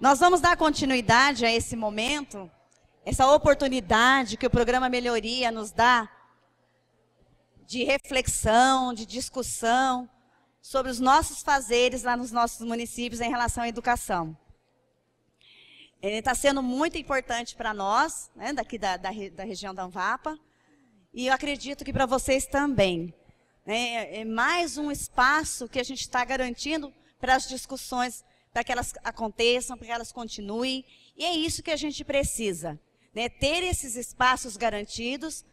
Nós vamos dar continuidade a esse momento, essa oportunidade que o programa Melhoria nos dá de reflexão, de discussão sobre os nossos fazeres lá nos nossos municípios em relação à educação. Ele está sendo muito importante para nós, né, daqui da, da, da, região da Anvapa, e eu acredito que para vocês também. Né. É, é mais um espaço que a gente está garantindo para as discussões para que elas aconteçam, para que elas continuem. E é isso que a gente precisa, né? ter esses espaços garantidos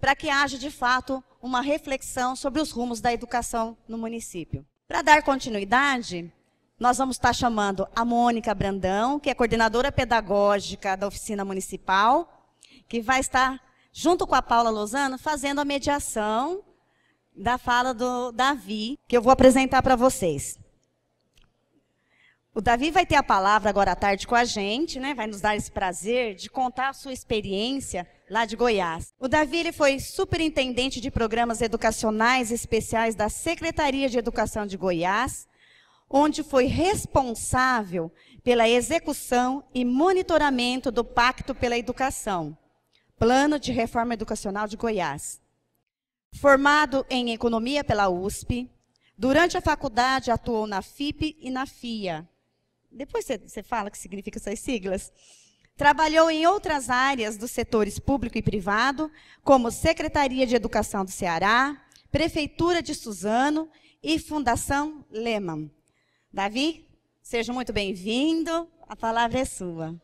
para que haja, de fato, uma reflexão sobre os rumos da educação no município. Para dar continuidade, nós vamos estar chamando a Mônica Brandão, que é coordenadora pedagógica da oficina municipal, que vai estar, junto com a Paula Lozano, fazendo a mediação da fala do Davi, que eu vou apresentar para vocês. O Davi vai ter a palavra agora à tarde com a gente, né? Vai nos dar esse prazer de contar a sua experiência lá de Goiás. O Davi ele foi superintendente de programas educacionais especiais da Secretaria de Educação de Goiás, onde foi responsável pela execução e monitoramento do Pacto pela Educação, Plano de Reforma Educacional de Goiás. Formado em Economia pela USP, durante a faculdade atuou na FIP e na FIA depois você, fala o que significa essas siglas. Trabalhou em outras áreas dos setores público e privado, como Secretaria de Educação do Ceará, Prefeitura de Suzano e Fundação Leman. Davi, seja muito bem-vindo. A palavra é sua.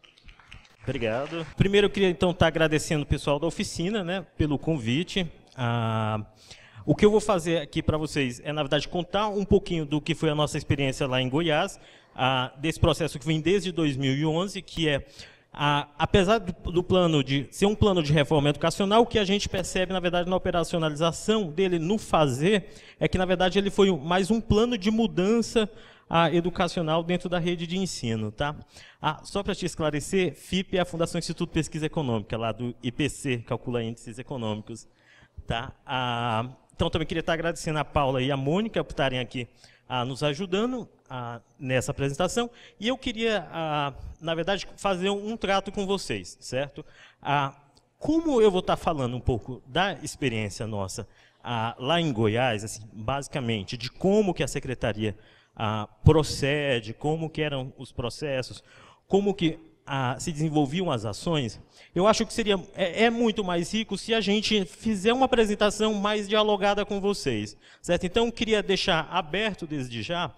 Obrigado. Primeiro, eu queria então estar tá agradecendo o pessoal da oficina, né, pelo convite. Ah, o que eu vou fazer aqui para vocês é, na verdade, contar um pouquinho do que foi a nossa experiência lá em Goiás, ah, desse processo que vem desde 2011, que é apesar do, do, plano de ser um plano de reforma educacional, o que a gente percebe, na verdade, na operacionalização dele, no fazer, é que, na verdade, ele foi mais um plano de mudança educacional dentro da rede de ensino. Tá? Ah, só para te esclarecer, FIP é a Fundação Instituto de Pesquisa Econômica, lá do IPC, calcula índices econômicos. Tá? Ah, então, também queria estar agradecendo a Paula e a Mônica por estarem aqui a nos ajudando a, nessa apresentação. E eu queria, a, na verdade, fazer um, um, trato com vocês, certo? A, como eu vou estar tá falando um pouco da experiência nossa lá em Goiás, assim, basicamente, de como que a secretaria procede, como que eram os processos, como que a, se desenvolviam as ações, eu acho que seria é, é, muito mais rico se a gente fizer uma apresentação mais dialogada com vocês, certo? Então queria deixar aberto desde já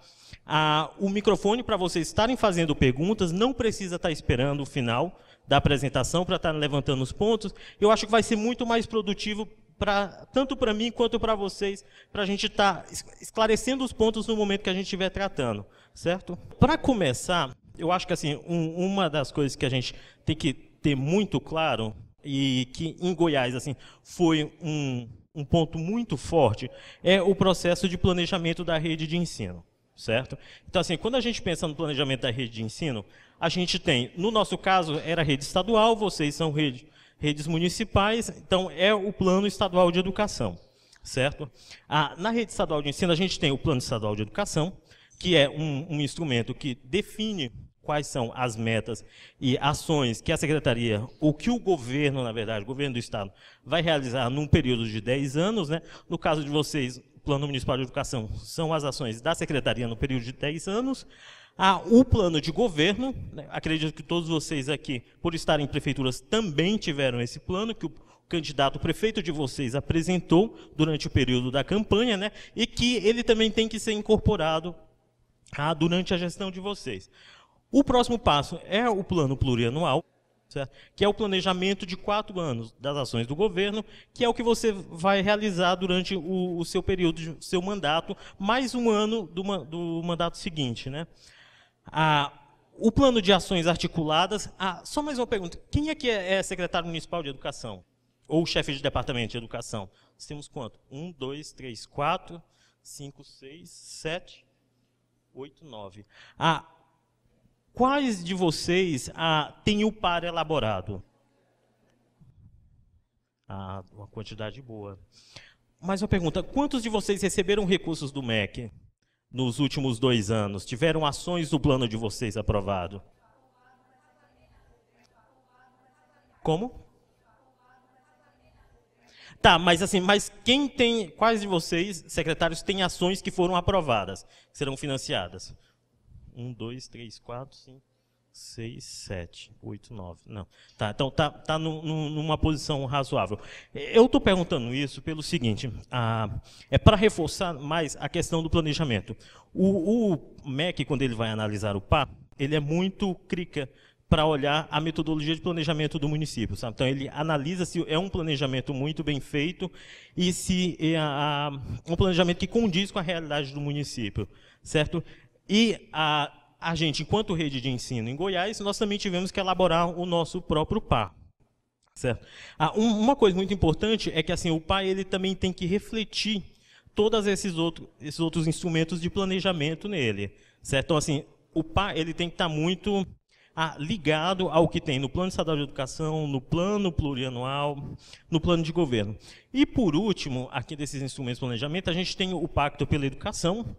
a, o microfone para vocês estarem fazendo perguntas, não precisa estar esperando o final da apresentação para estar levantando os pontos. Eu acho que vai ser muito mais produtivo para tanto para mim quanto para vocês, para a gente estar tá esclarecendo os pontos no momento que a gente estiver tratando, certo? Para começar, eu acho que assim, um, uma das coisas que a gente tem que ter muito claro e que em Goiás assim foi um, um ponto muito forte é o processo de planejamento da rede de ensino, certo? Então assim, quando a gente pensa no planejamento da rede de ensino, a gente tem, no nosso caso era rede estadual, vocês são rede, redes municipais, então é o plano estadual de educação, certo? Ah, na rede estadual de ensino a gente tem o plano estadual de educação, que é um, um instrumento que define quais são as metas e ações que a secretaria, o que o governo, na verdade, o governo do estado, vai realizar num período de 10 anos, né? No caso de vocês, o Plano Municipal de Educação são as ações da secretaria no período de 10 anos. Há o plano de governo, né? acredito que todos vocês aqui, por estarem em prefeituras, também tiveram esse plano, que o candidato prefeito de vocês apresentou durante o período da campanha, né? E que ele também tem que ser incorporado ah, durante a gestão de vocês. O próximo passo é o plano plurianual, certo? que é o planejamento de quatro anos das ações do governo, que é o que você vai realizar durante o, o seu período, seu mandato, mais um ano do, do mandato seguinte. Né? Ah, o plano de ações articuladas. Ah, só mais uma pergunta: quem é que é, é secretário municipal de educação? Ou chefe de departamento de educação? Nós temos quanto? Um, dois, três, quatro, cinco, seis, sete, oito, nove. Ah, Quais de vocês ah, têm o par elaborado? Ah, uma quantidade boa. Mais uma pergunta: quantos de vocês receberam recursos do MEC nos últimos dois anos? Tiveram ações do plano de vocês aprovado? Como? Tá, mas assim, mas quem tem, quais de vocês, secretários, têm ações que foram aprovadas, que serão financiadas? 1, 2, 3, 4, 5, 6, 7, 8, 9. Não. Tá, então tá, tá no, no, numa posição razoável. Eu estou perguntando isso pelo seguinte: a, é para reforçar mais a questão do planejamento. O, o MEC, quando ele vai analisar o PAP, ele é muito crica para olhar a metodologia de planejamento do município. Sabe? Então, ele analisa se é um planejamento muito bem feito e se é a, um planejamento que condiz com a realidade do município. Certo? E a, a gente, enquanto rede de ensino em Goiás, nós também tivemos que elaborar o nosso próprio par. Certo? Ah, um, uma coisa muito importante é que assim o pai ele também tem que refletir todos esses, outro, esses outros instrumentos de planejamento nele. Certo? Então, assim, o pai ele tem que estar tá muito ah, ligado ao que tem no plano estadual de educação, no plano plurianual, no plano de governo. E por último, aqui desses instrumentos de planejamento, a gente tem o Pacto pela Educação,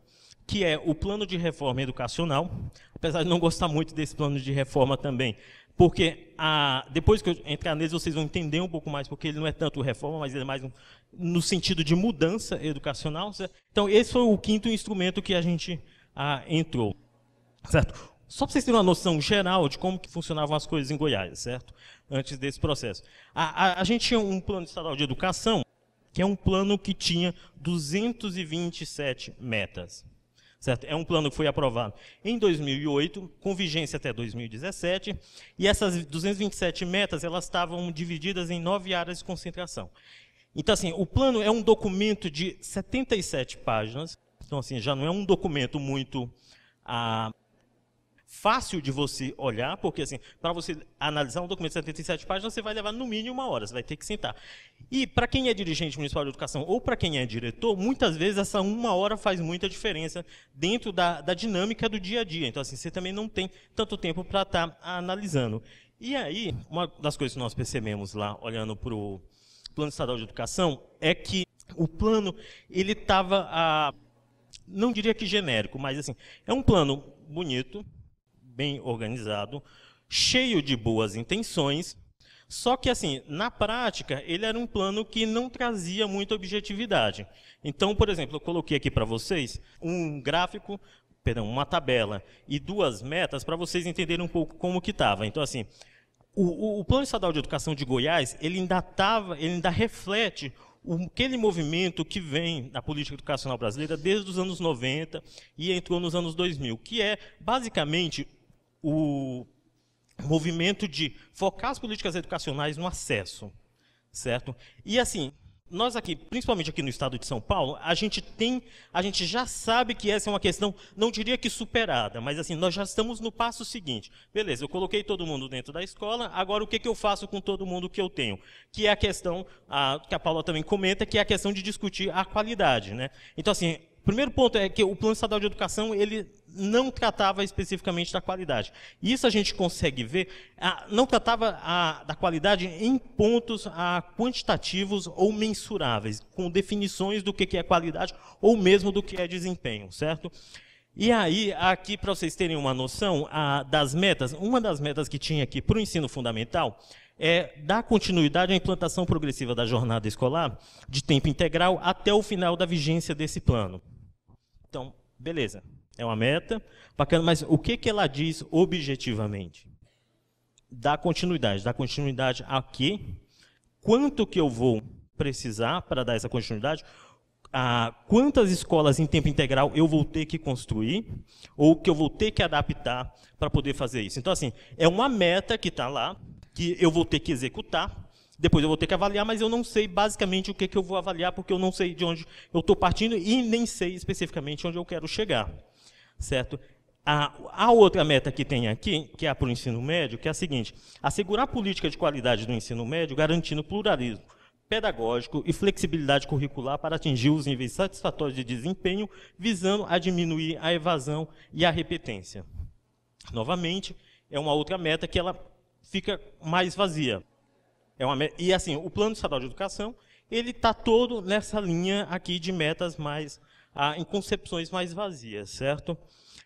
que é o plano de reforma educacional, apesar de não gostar muito desse plano de reforma também, porque a, depois que eu entrar nele vocês vão entender um pouco mais, porque ele não é tanto reforma, mas ele é mais um, no sentido de mudança educacional. Certo? Então, esse foi o quinto instrumento que a gente a, ah, entrou. Certo? Só para vocês terem uma noção geral de como que funcionavam as coisas em Goiás, certo? Antes desse processo. A, a, a gente tinha um plano estadual de educação, que é um plano que tinha 227 metas. Certo? É um plano que foi aprovado em 2008, com vigência até 2017, e essas 227 metas elas estavam divididas em nove áreas de concentração. Então, assim, o plano é um documento de 77 páginas, então, assim, já não é um documento muito ah, fácil de você olhar, porque assim, para você analisar um documento de 77 páginas, você vai levar no mínimo uma hora, você vai ter que sentar. E para quem é dirigente municipal de educação ou para quem é diretor, muitas vezes essa uma hora faz muita diferença dentro da, da dinâmica do dia a dia. Então, assim, você também não tem tanto tempo para estar tá analisando. E aí, uma das coisas que nós percebemos lá, olhando para o Plano Estadual de Educação, é que o plano, ele estava, ah, não diria que genérico, mas assim, é um plano bonito, bem organizado, cheio de boas intenções, só que assim, na prática, ele era um plano que não trazia muita objetividade. Então, por exemplo, eu coloquei aqui para vocês um gráfico, perdão, uma tabela e duas metas para vocês entenderem um pouco como que estava. Então, assim, o, o, Plano Estadual de Educação de Goiás, ele ainda tava, ele ainda reflete o, aquele movimento que vem na política educacional brasileira desde os anos 90 e entrou nos anos 2000, que é basicamente o movimento de focar as políticas educacionais no acesso, certo? E assim, nós aqui, principalmente aqui no estado de São Paulo, a gente tem, a gente já sabe que essa é uma questão, não diria que superada, mas assim, nós já estamos no passo seguinte. Beleza, eu coloquei todo mundo dentro da escola, agora o que, que eu faço com todo mundo que eu tenho? Que é a questão, a, que a Paula também comenta, que é a questão de discutir a qualidade, né? Então assim, o primeiro ponto é que o plano estadual de educação, ele não tratava especificamente da qualidade. Isso a gente consegue ver, ah, não tratava a, ah, da qualidade em pontos a, ah, quantitativos ou mensuráveis, com definições do que, que é qualidade ou mesmo do que é desempenho, certo? E aí, aqui para vocês terem uma noção a, das metas, uma das metas que tinha aqui para o ensino fundamental é dar continuidade à implantação progressiva da jornada escolar de tempo integral até o final da vigência desse plano. Então, beleza. É uma meta bacana, mas o que, que ela diz objetivamente? Dá continuidade. Dá continuidade a quê? Quanto que eu vou precisar para dar essa continuidade? Ah, quantas escolas em tempo integral eu vou ter que construir ou que eu vou ter que adaptar para poder fazer isso. Então, assim, é uma meta que está lá, que eu vou ter que executar, depois eu vou ter que avaliar, mas eu não sei basicamente o que, que eu vou avaliar, porque eu não sei de onde eu estou partindo e nem sei especificamente onde eu quero chegar certo? A, a, outra meta que tem aqui, que é para o ensino médio, que é a seguinte: assegurar a política de qualidade do ensino médio, garantindo pluralismo pedagógico e flexibilidade curricular para atingir os níveis satisfatórios de desempenho, visando a diminuir a evasão e a repetência. Novamente, é uma outra meta que ela fica mais vazia. É uma meta, e assim, o Plano Estadual de Educação, ele está todo nessa linha aqui de metas mais ah, em concepções mais vazias, certo?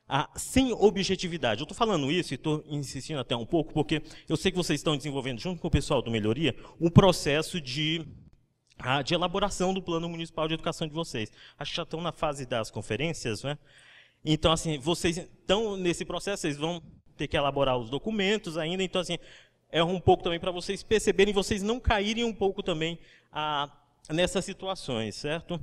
Ah, sem objetividade. Eu estou falando isso e estou insistindo até um pouco, porque eu sei que vocês estão desenvolvendo, junto com o pessoal do Melhoria, um processo de ah, de elaboração do plano municipal de educação de vocês. Acho que já estão na fase das conferências, né? Então, assim, vocês estão nesse processo, vocês vão ter que elaborar os documentos ainda. Então, assim, é um pouco também para vocês perceberem, vocês não caírem um pouco também ah, nessas situações, certo?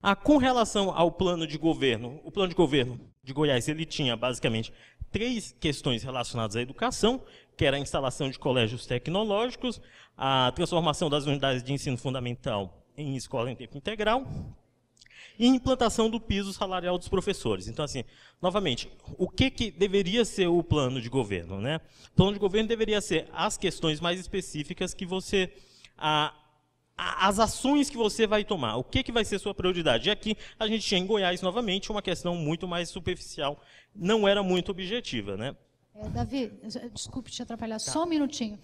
Ah, com relação ao plano de governo, o plano de governo de Goiás ele tinha basicamente três questões relacionadas à educação, que era a instalação de colégios tecnológicos, a transformação das unidades de ensino fundamental em escola em tempo integral e implantação do piso salarial dos professores. Então, assim, novamente, o que, que deveria ser o plano de governo? Né? O plano de governo deveria ser as questões mais específicas que você ah, as ações que você vai tomar, o que, que vai ser sua prioridade. E aqui a gente tinha em Goiás, novamente, uma questão muito mais superficial, não era muito objetiva. Né? É, Davi, desculpe te atrapalhar, tá. só um minutinho.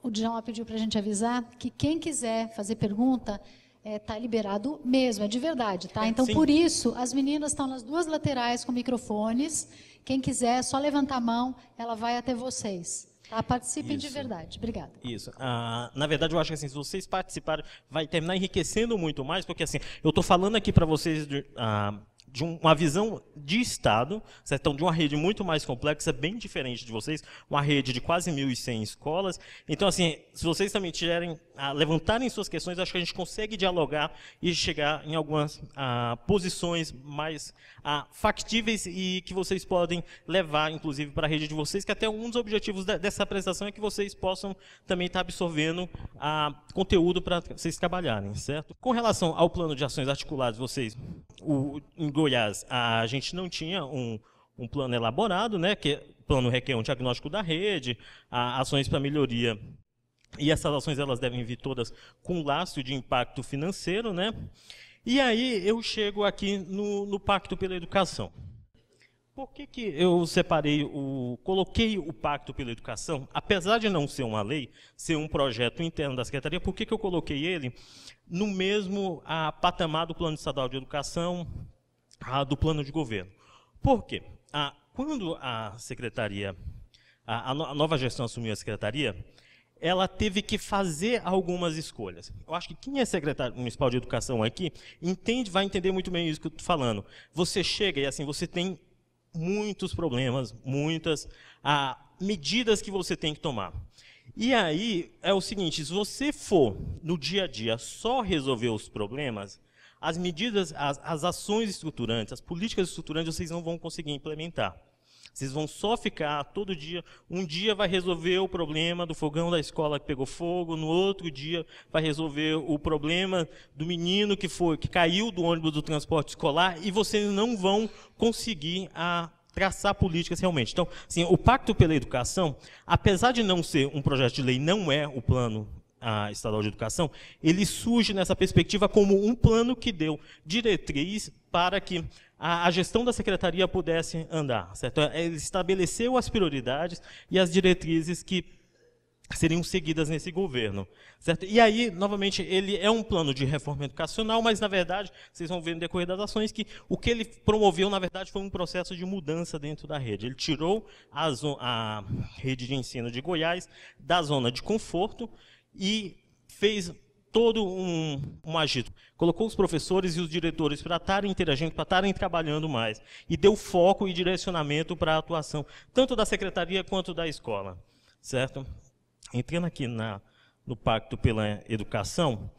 O Djalma pediu para a gente avisar que quem quiser fazer pergunta está é, tá liberado mesmo, é de verdade, tá? É, então, Sim. por isso, as meninas estão nas duas laterais com microfones. Quem quiser, é só levantar a mão, ela vai até vocês. Tá, participem Isso. de verdade. Obrigada. Isso. Ah, na verdade, eu acho que assim, se vocês participarem, vai terminar enriquecendo muito mais, porque assim, eu estou falando aqui para vocês de, ah, de uma visão de Estado, certo? então de uma rede muito mais complexa, bem diferente de vocês, uma rede de quase 1.100 escolas. Então, assim, se vocês também tiverem, a levantarem suas questões, acho que a gente consegue dialogar e chegar em algumas ah, posições mais ah, factíveis e que vocês podem levar, inclusive, para a rede de vocês, que até um dos objetivos dessa apresentação é que vocês possam também estar absorvendo a ah, conteúdo para vocês trabalharem, certo? Com relação ao plano de ações articuladas, vocês, o, o Goiás, a gente não tinha um, um plano elaborado, né, que é plano requer um diagnóstico da rede, a, ações para melhoria. E essas ações elas devem vir todas com laço de impacto financeiro, né? E aí eu chego aqui no, no Pacto pela Educação. Por que, que eu separei o. coloquei o Pacto pela Educação, apesar de não ser uma lei, ser um projeto interno da Secretaria, por que, que eu coloquei ele no mesmo a, ah, patamar do Plano Estadual de Educação, a, do plano de governo. Por quê? A, quando a secretaria, a, a nova gestão assumiu a secretaria, ela teve que fazer algumas escolhas. Eu acho que quem é secretário municipal de educação aqui entende, vai entender muito bem isso que eu estou falando. Você chega e assim você tem muitos problemas, muitas medidas que você tem que tomar. E aí é o seguinte: se você for no dia a dia só resolver os problemas, as medidas, as, as ações estruturantes, as políticas estruturantes, vocês não vão conseguir implementar. Vocês vão só ficar todo dia. Um dia vai resolver o problema do fogão da escola que pegou fogo, no outro dia vai resolver o problema do menino que foi que caiu do ônibus do transporte escolar e vocês não vão conseguir a ah, traçar políticas realmente. Então, assim, o Pacto pela Educação, apesar de não ser um projeto de lei, não é o plano a Estadual de Educação, ele surge nessa perspectiva como um plano que deu diretriz para que a, a gestão da secretaria pudesse andar. Certo? É, ele estabeleceu as prioridades e as diretrizes que seriam seguidas nesse governo. Certo? E aí, novamente, ele é um plano de reforma educacional, mas, na verdade, vocês vão ver no decorrer das ações que o que ele promoveu, na verdade, foi um processo de mudança dentro da rede. Ele tirou a, a rede de ensino de Goiás da zona de conforto e fez todo um, um agito. Colocou os professores e os diretores para estarem interagindo, para estarem trabalhando mais. E deu foco e direcionamento para a atuação, tanto da secretaria quanto da escola. Certo? Entrando aqui na, no Pacto pela Educação,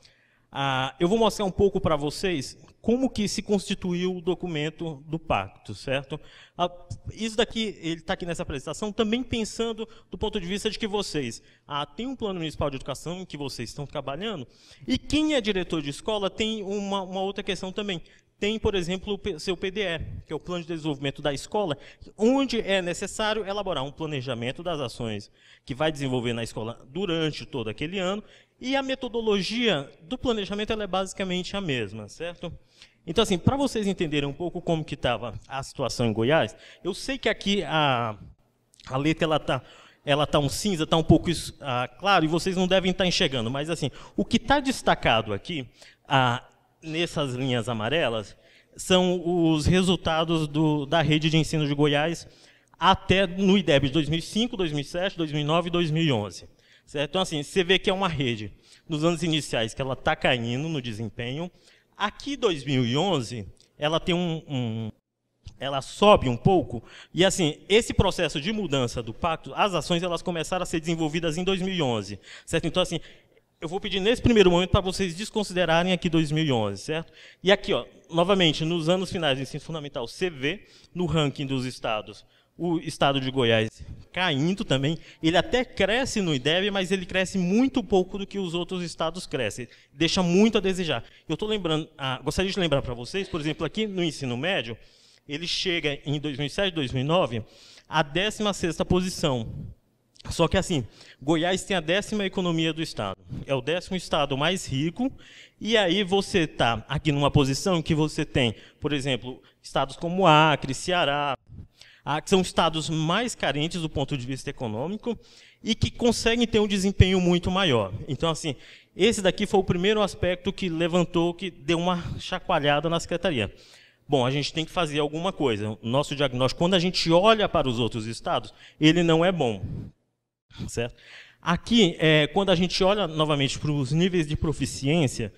ah, eu vou mostrar um pouco para vocês como que se constituiu o documento do pacto, certo? Ah, isso daqui, ele está aqui nessa apresentação, também pensando do ponto de vista de que vocês ah, têm um plano municipal de educação em que vocês estão trabalhando, e quem é diretor de escola tem uma, uma outra questão também. Tem, por exemplo, o seu PDE, que é o Plano de Desenvolvimento da Escola, onde é necessário elaborar um planejamento das ações que vai desenvolver na escola durante todo aquele ano e a metodologia do planejamento é basicamente a mesma, certo? Então, assim, para vocês entenderem um pouco como que estava a situação em Goiás, eu sei que aqui a, a letra ela está ela tá um cinza, está um pouco ah, claro, e vocês não devem estar tá enxergando, mas assim, o que está destacado aqui, ah, nessas linhas amarelas, são os resultados do, da rede de ensino de Goiás até no IDEB de 2005, 2007, 2009 e 2011. Certo? Então, assim, você vê que é uma rede nos anos iniciais que ela está caindo no desempenho. Aqui, 2011, ela tem um, um, ela sobe um pouco e assim esse processo de mudança do pacto, as ações elas começaram a ser desenvolvidas em 2011, certo? Então assim eu vou pedir nesse primeiro momento para vocês desconsiderarem aqui 2011, certo? E aqui, ó, novamente, nos anos finais do ensino fundamental, vê no ranking dos estados, o estado de Goiás caindo também. Ele até cresce no IDEB, mas ele cresce muito pouco do que os outros estados crescem. Deixa muito a desejar. Eu estou lembrando, ah, gostaria de lembrar para vocês, por exemplo, aqui no ensino médio, ele chega em 2007, 2009, à 16 posição. Só que assim, Goiás tem a décima economia do estado. É o décimo estado mais rico. E aí você está aqui numa posição que você tem, por exemplo, estados como Acre, Ceará, ah, que são estados mais carentes do ponto de vista econômico e que conseguem ter um desempenho muito maior. Então, assim, esse daqui foi o primeiro aspecto que levantou, que deu uma chacoalhada na secretaria. Bom, a gente tem que fazer alguma coisa. nosso diagnóstico, quando a gente olha para os outros estados, ele não é bom. Certo? Aqui, é, quando a gente olha novamente para os níveis de proficiência,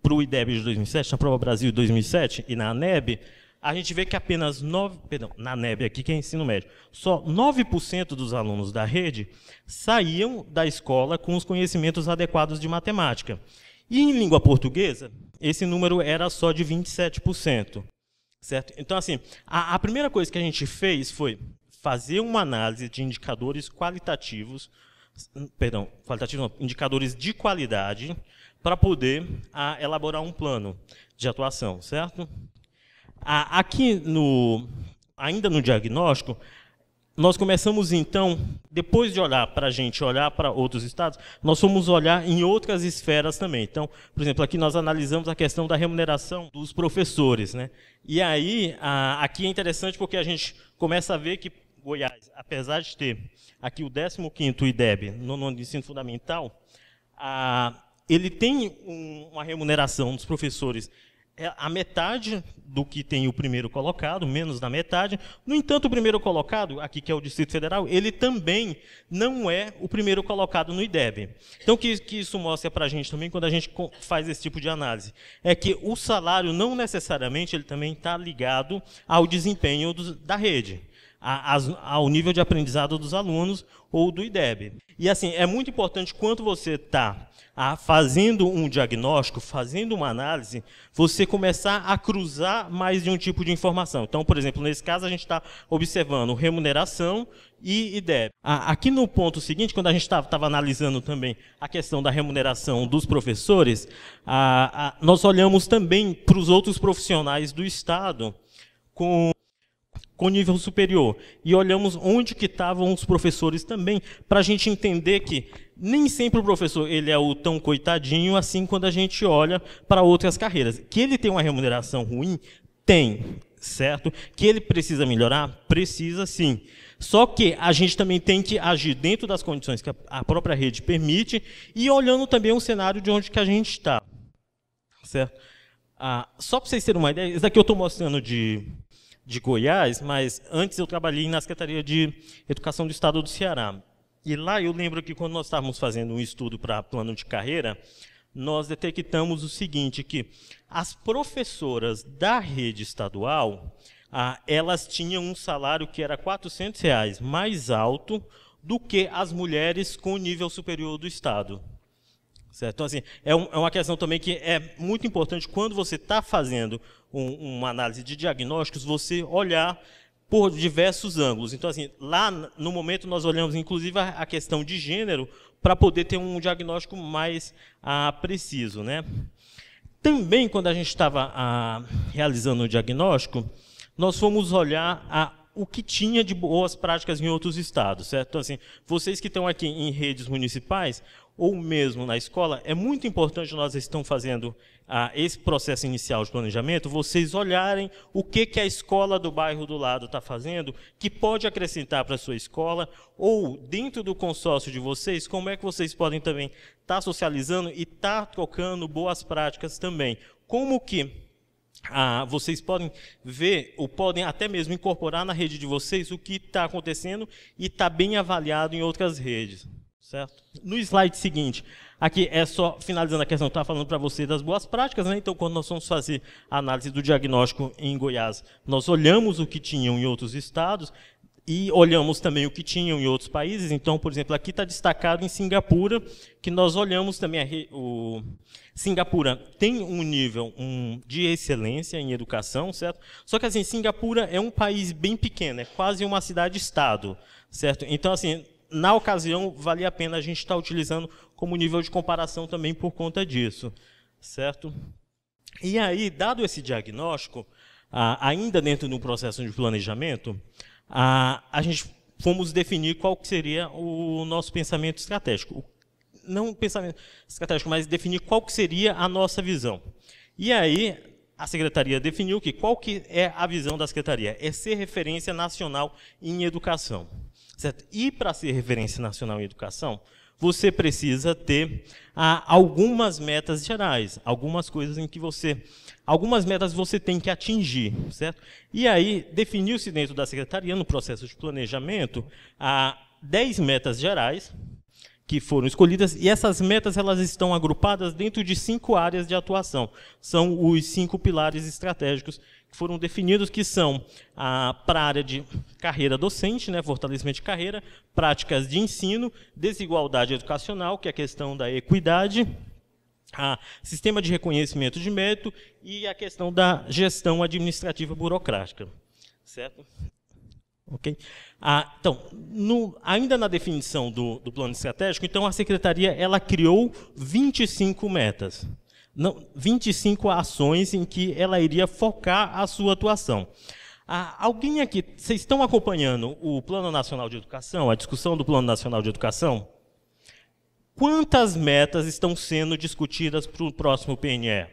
para o IDEB de 2007, na Prova Brasil de 2007 e na ANEB, a gente vê que apenas 9, perdão, na neve aqui que é ensino médio, só 9% dos alunos da rede saíam da escola com os conhecimentos adequados de matemática. E em língua portuguesa, esse número era só de 27%. Certo? Então, assim, a, a primeira coisa que a gente fez foi fazer uma análise de indicadores qualitativos, perdão, qualitativos não, indicadores de qualidade, para poder a, ah, elaborar um plano de atuação, certo? Aqui no ainda no diagnóstico, nós começamos então, depois de olhar para a gente, olhar para outros estados, nós fomos olhar em outras esferas também. Então, por exemplo, aqui nós analisamos a questão da remuneração dos professores, né? E aí, a, aqui é interessante porque a gente começa a ver que Goiás, apesar de ter aqui o 15º IDEB, no ensino fundamental, a, ele tem um, uma remuneração dos professores é a metade do que tem o primeiro colocado, menos da metade. No entanto, o primeiro colocado, aqui que é o Distrito Federal, ele também não é o primeiro colocado no IDEB. Então, o que, que isso mostra para a gente também, quando a gente faz esse tipo de análise? É que o salário não necessariamente ele também está ligado ao desempenho do, da rede a, a, ao nível de aprendizado dos alunos ou do IDEB. E assim, é muito importante quando você está ah, fazendo um diagnóstico, fazendo uma análise, você começar a cruzar mais de um tipo de informação. Então, por exemplo, nesse caso a gente está observando remuneração e IDEB. Ah, aqui no ponto seguinte, quando a gente estava tá, analisando também a questão da remuneração dos professores, a, ah, a, nós olhamos também para os outros profissionais do Estado com com nível superior e olhamos onde que estavam os professores também para a gente entender que nem sempre o professor ele é o tão coitadinho assim quando a gente olha para outras carreiras que ele tem uma remuneração ruim tem certo que ele precisa melhorar precisa sim só que a gente também tem que agir dentro das condições que a própria rede permite e olhando também o cenário de onde que a gente está certo ah, só para vocês terem uma ideia isso daqui eu estou mostrando de de Goiás, mas antes eu trabalhei na Secretaria de Educação do Estado do Ceará. E lá eu lembro que quando nós estávamos fazendo um estudo para plano de carreira, nós detectamos o seguinte, que as professoras da rede estadual, ah, elas tinham um salário que era R$ reais mais alto do que as mulheres com nível superior do Estado. Certo? Então, assim, é, um, é uma questão também que é muito importante quando você está fazendo um, uma análise de diagnósticos, você olhar por diversos ângulos. Então, assim, lá no momento nós olhamos inclusive a, questão de gênero para poder ter um diagnóstico mais ah, preciso. Né? Também, quando a gente estava ah, realizando o diagnóstico, nós fomos olhar a, o que tinha de boas práticas em outros estados, certo? Então, assim, vocês que estão aqui em redes municipais, ou mesmo na escola, é muito importante nós estamos fazendo ah, esse processo inicial de planejamento, vocês olharem o que, que a escola do bairro do lado está fazendo, que pode acrescentar para a sua escola, ou dentro do consórcio de vocês, como é que vocês podem também estar tá socializando e estar tá trocando boas práticas também. Como que ah, vocês podem ver ou podem até mesmo incorporar na rede de vocês o que está acontecendo e está bem avaliado em outras redes. Certo? No slide seguinte, aqui é só finalizando a questão, estava falando para você das boas práticas, né? Então, quando nós vamos fazer a análise do diagnóstico em Goiás, nós olhamos o que tinham em outros estados e olhamos também o que tinham em outros países. Então, por exemplo, aqui está destacado em Singapura, que nós olhamos também a, o Singapura tem um nível um, de excelência em educação, certo? Só que assim, Singapura é um país bem pequeno, é quase uma cidade-estado, certo? Então, assim, na ocasião, valia a pena a gente estar tá utilizando como nível de comparação também por conta disso, certo? E aí, dado esse diagnóstico, ah, ainda dentro do processo de planejamento, ah, a gente fomos definir qual seria o nosso pensamento estratégico. Não pensamento estratégico, mas definir qual que seria a nossa visão. E aí, a secretaria definiu que qual que é a visão da secretaria? É ser referência nacional em educação. Certo? E para ser referência nacional em educação, você precisa ter ah, algumas metas gerais, algumas coisas em que você, algumas metas você tem que atingir, certo? E aí definiu-se dentro da secretaria no processo de planejamento ah, 10 metas gerais, que foram escolhidas e essas metas elas estão agrupadas dentro de cinco áreas de atuação. São os cinco pilares estratégicos que foram definidos que são a para a área de carreira docente, né, fortalecimento de carreira, práticas de ensino, desigualdade educacional, que é a questão da equidade, a sistema de reconhecimento de mérito e a questão da gestão administrativa burocrática, certo? Ok? Ah, então, no, ainda na definição do, do, plano estratégico, então a secretaria ela criou 25 metas, não, 25 ações em que ela iria focar a sua atuação. Ah, alguém aqui, vocês estão acompanhando o Plano Nacional de Educação, a discussão do Plano Nacional de Educação? Quantas metas estão sendo discutidas para o próximo PNE?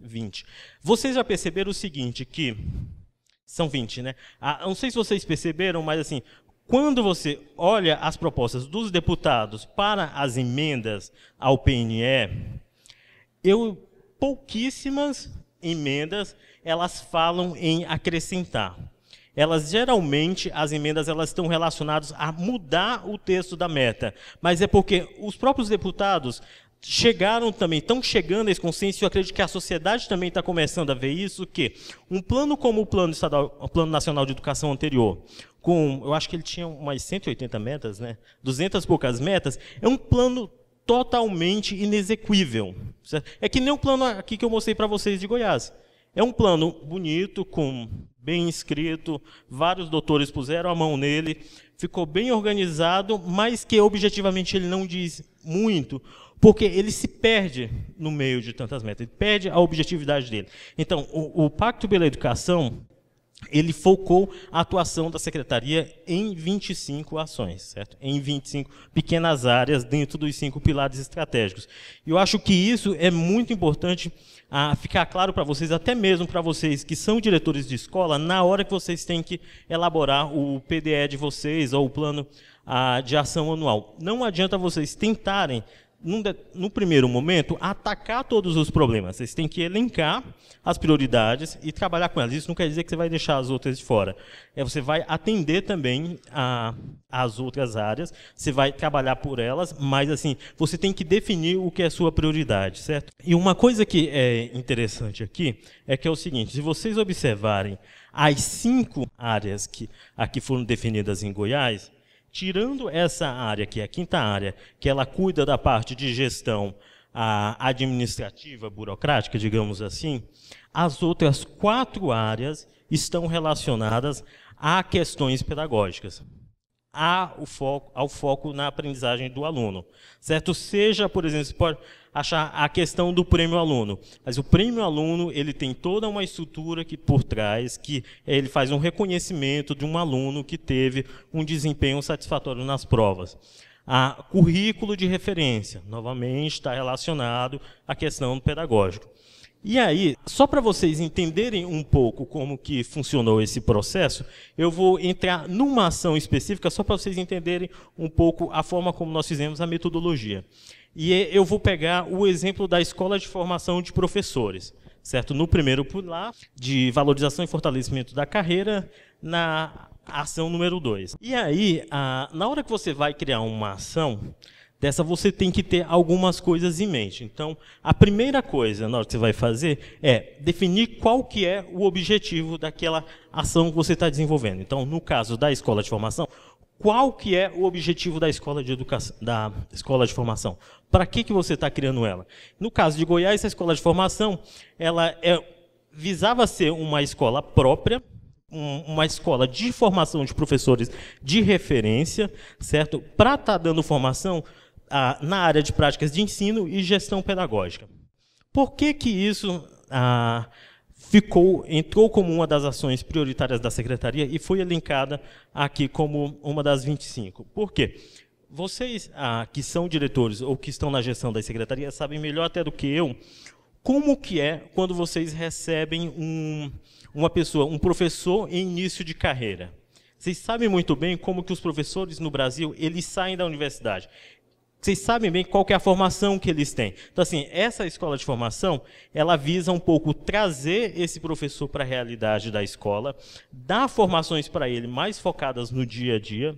20. Vocês já perceberam o seguinte, que são 20, né? Ah, não sei se vocês perceberam, mas assim, quando você olha as propostas dos deputados para as emendas ao PNE, eu pouquíssimas emendas elas falam em acrescentar. Elas geralmente as emendas elas estão relacionadas a mudar o texto da meta, mas é porque os próprios deputados chegaram também, estão chegando a esse consenso, e eu acredito que a sociedade também está começando a ver isso, que um plano como o plano, estadual, o plano Nacional de Educação anterior, com, eu acho que ele tinha umas 180 metas, né? 200 poucas metas, é um plano totalmente inexequível. Certo? É que nem o plano aqui que eu mostrei para vocês de Goiás. É um plano bonito, com bem escrito, vários doutores puseram a mão nele, ficou bem organizado, mas que objetivamente ele não diz muito, porque ele se perde no meio de tantas metas, ele perde a objetividade dele. Então, o, o Pacto pela Educação, ele focou a atuação da secretaria em 25 ações, certo? Em 25 pequenas áreas dentro dos cinco pilares estratégicos. E eu acho que isso é muito importante a ficar claro para vocês, até mesmo para vocês que são diretores de escola, na hora que vocês têm que elaborar o PDE de vocês ou o plano ah, de ação anual. Não adianta vocês tentarem no primeiro momento, atacar todos os problemas. Vocês têm que elencar as prioridades e trabalhar com elas. Isso não quer dizer que você vai deixar as outras de fora. É, você vai atender também a, as outras áreas, você vai trabalhar por elas, mas assim, você tem que definir o que é sua prioridade, certo? E uma coisa que é interessante aqui é que é o seguinte, se vocês observarem as cinco áreas que aqui foram definidas em Goiás, tirando essa área, que é a quinta área, que ela cuida da parte de gestão administrativa, burocrática, digamos assim, as outras quatro áreas estão relacionadas a questões pedagógicas ao foco, ao foco na aprendizagem do aluno, certo? Seja, por exemplo, você pode achar a questão do prêmio aluno, mas o prêmio aluno ele tem toda uma estrutura que por trás que ele faz um reconhecimento de um aluno que teve um desempenho satisfatório nas provas. A currículo de referência, novamente, está relacionado à questão pedagógica. E aí, só para vocês entenderem um pouco como que funcionou esse processo, eu vou entrar numa ação específica só para vocês entenderem um pouco a forma como nós fizemos a metodologia. E é, eu vou pegar o exemplo da Escola de Formação de Professores, certo? No primeiro pilar de valorização e fortalecimento da carreira, na ação número 2. E aí, a, na hora que você vai criar uma ação, dessa você tem que ter algumas coisas em mente. Então, a primeira coisa na hora que você vai fazer é definir qual que é o objetivo daquela ação que você está desenvolvendo. Então, no caso da escola de formação, qual que é o objetivo da escola de educação, da escola de formação? Para que, que você está criando ela? No caso de Goiás, a escola de formação, ela é, visava ser uma escola própria, uma escola de formação de professores de referência, certo? Para estar tá dando formação ah, na área de práticas de ensino e gestão pedagógica. Por que, que isso ah, ficou, entrou como uma das ações prioritárias da secretaria e foi elencada aqui como uma das 25? Por quê? Vocês ah, que são diretores ou que estão na gestão da secretaria sabem melhor até do que eu como que é quando vocês recebem um, uma pessoa, um professor em início de carreira. Vocês sabem muito bem como que os professores no Brasil, eles saem da universidade. Vocês sabem bem qual é a formação que eles têm. Então, assim, essa escola de formação, ela visa um pouco trazer esse professor para a realidade da escola, dar formações para ele mais focadas no dia a dia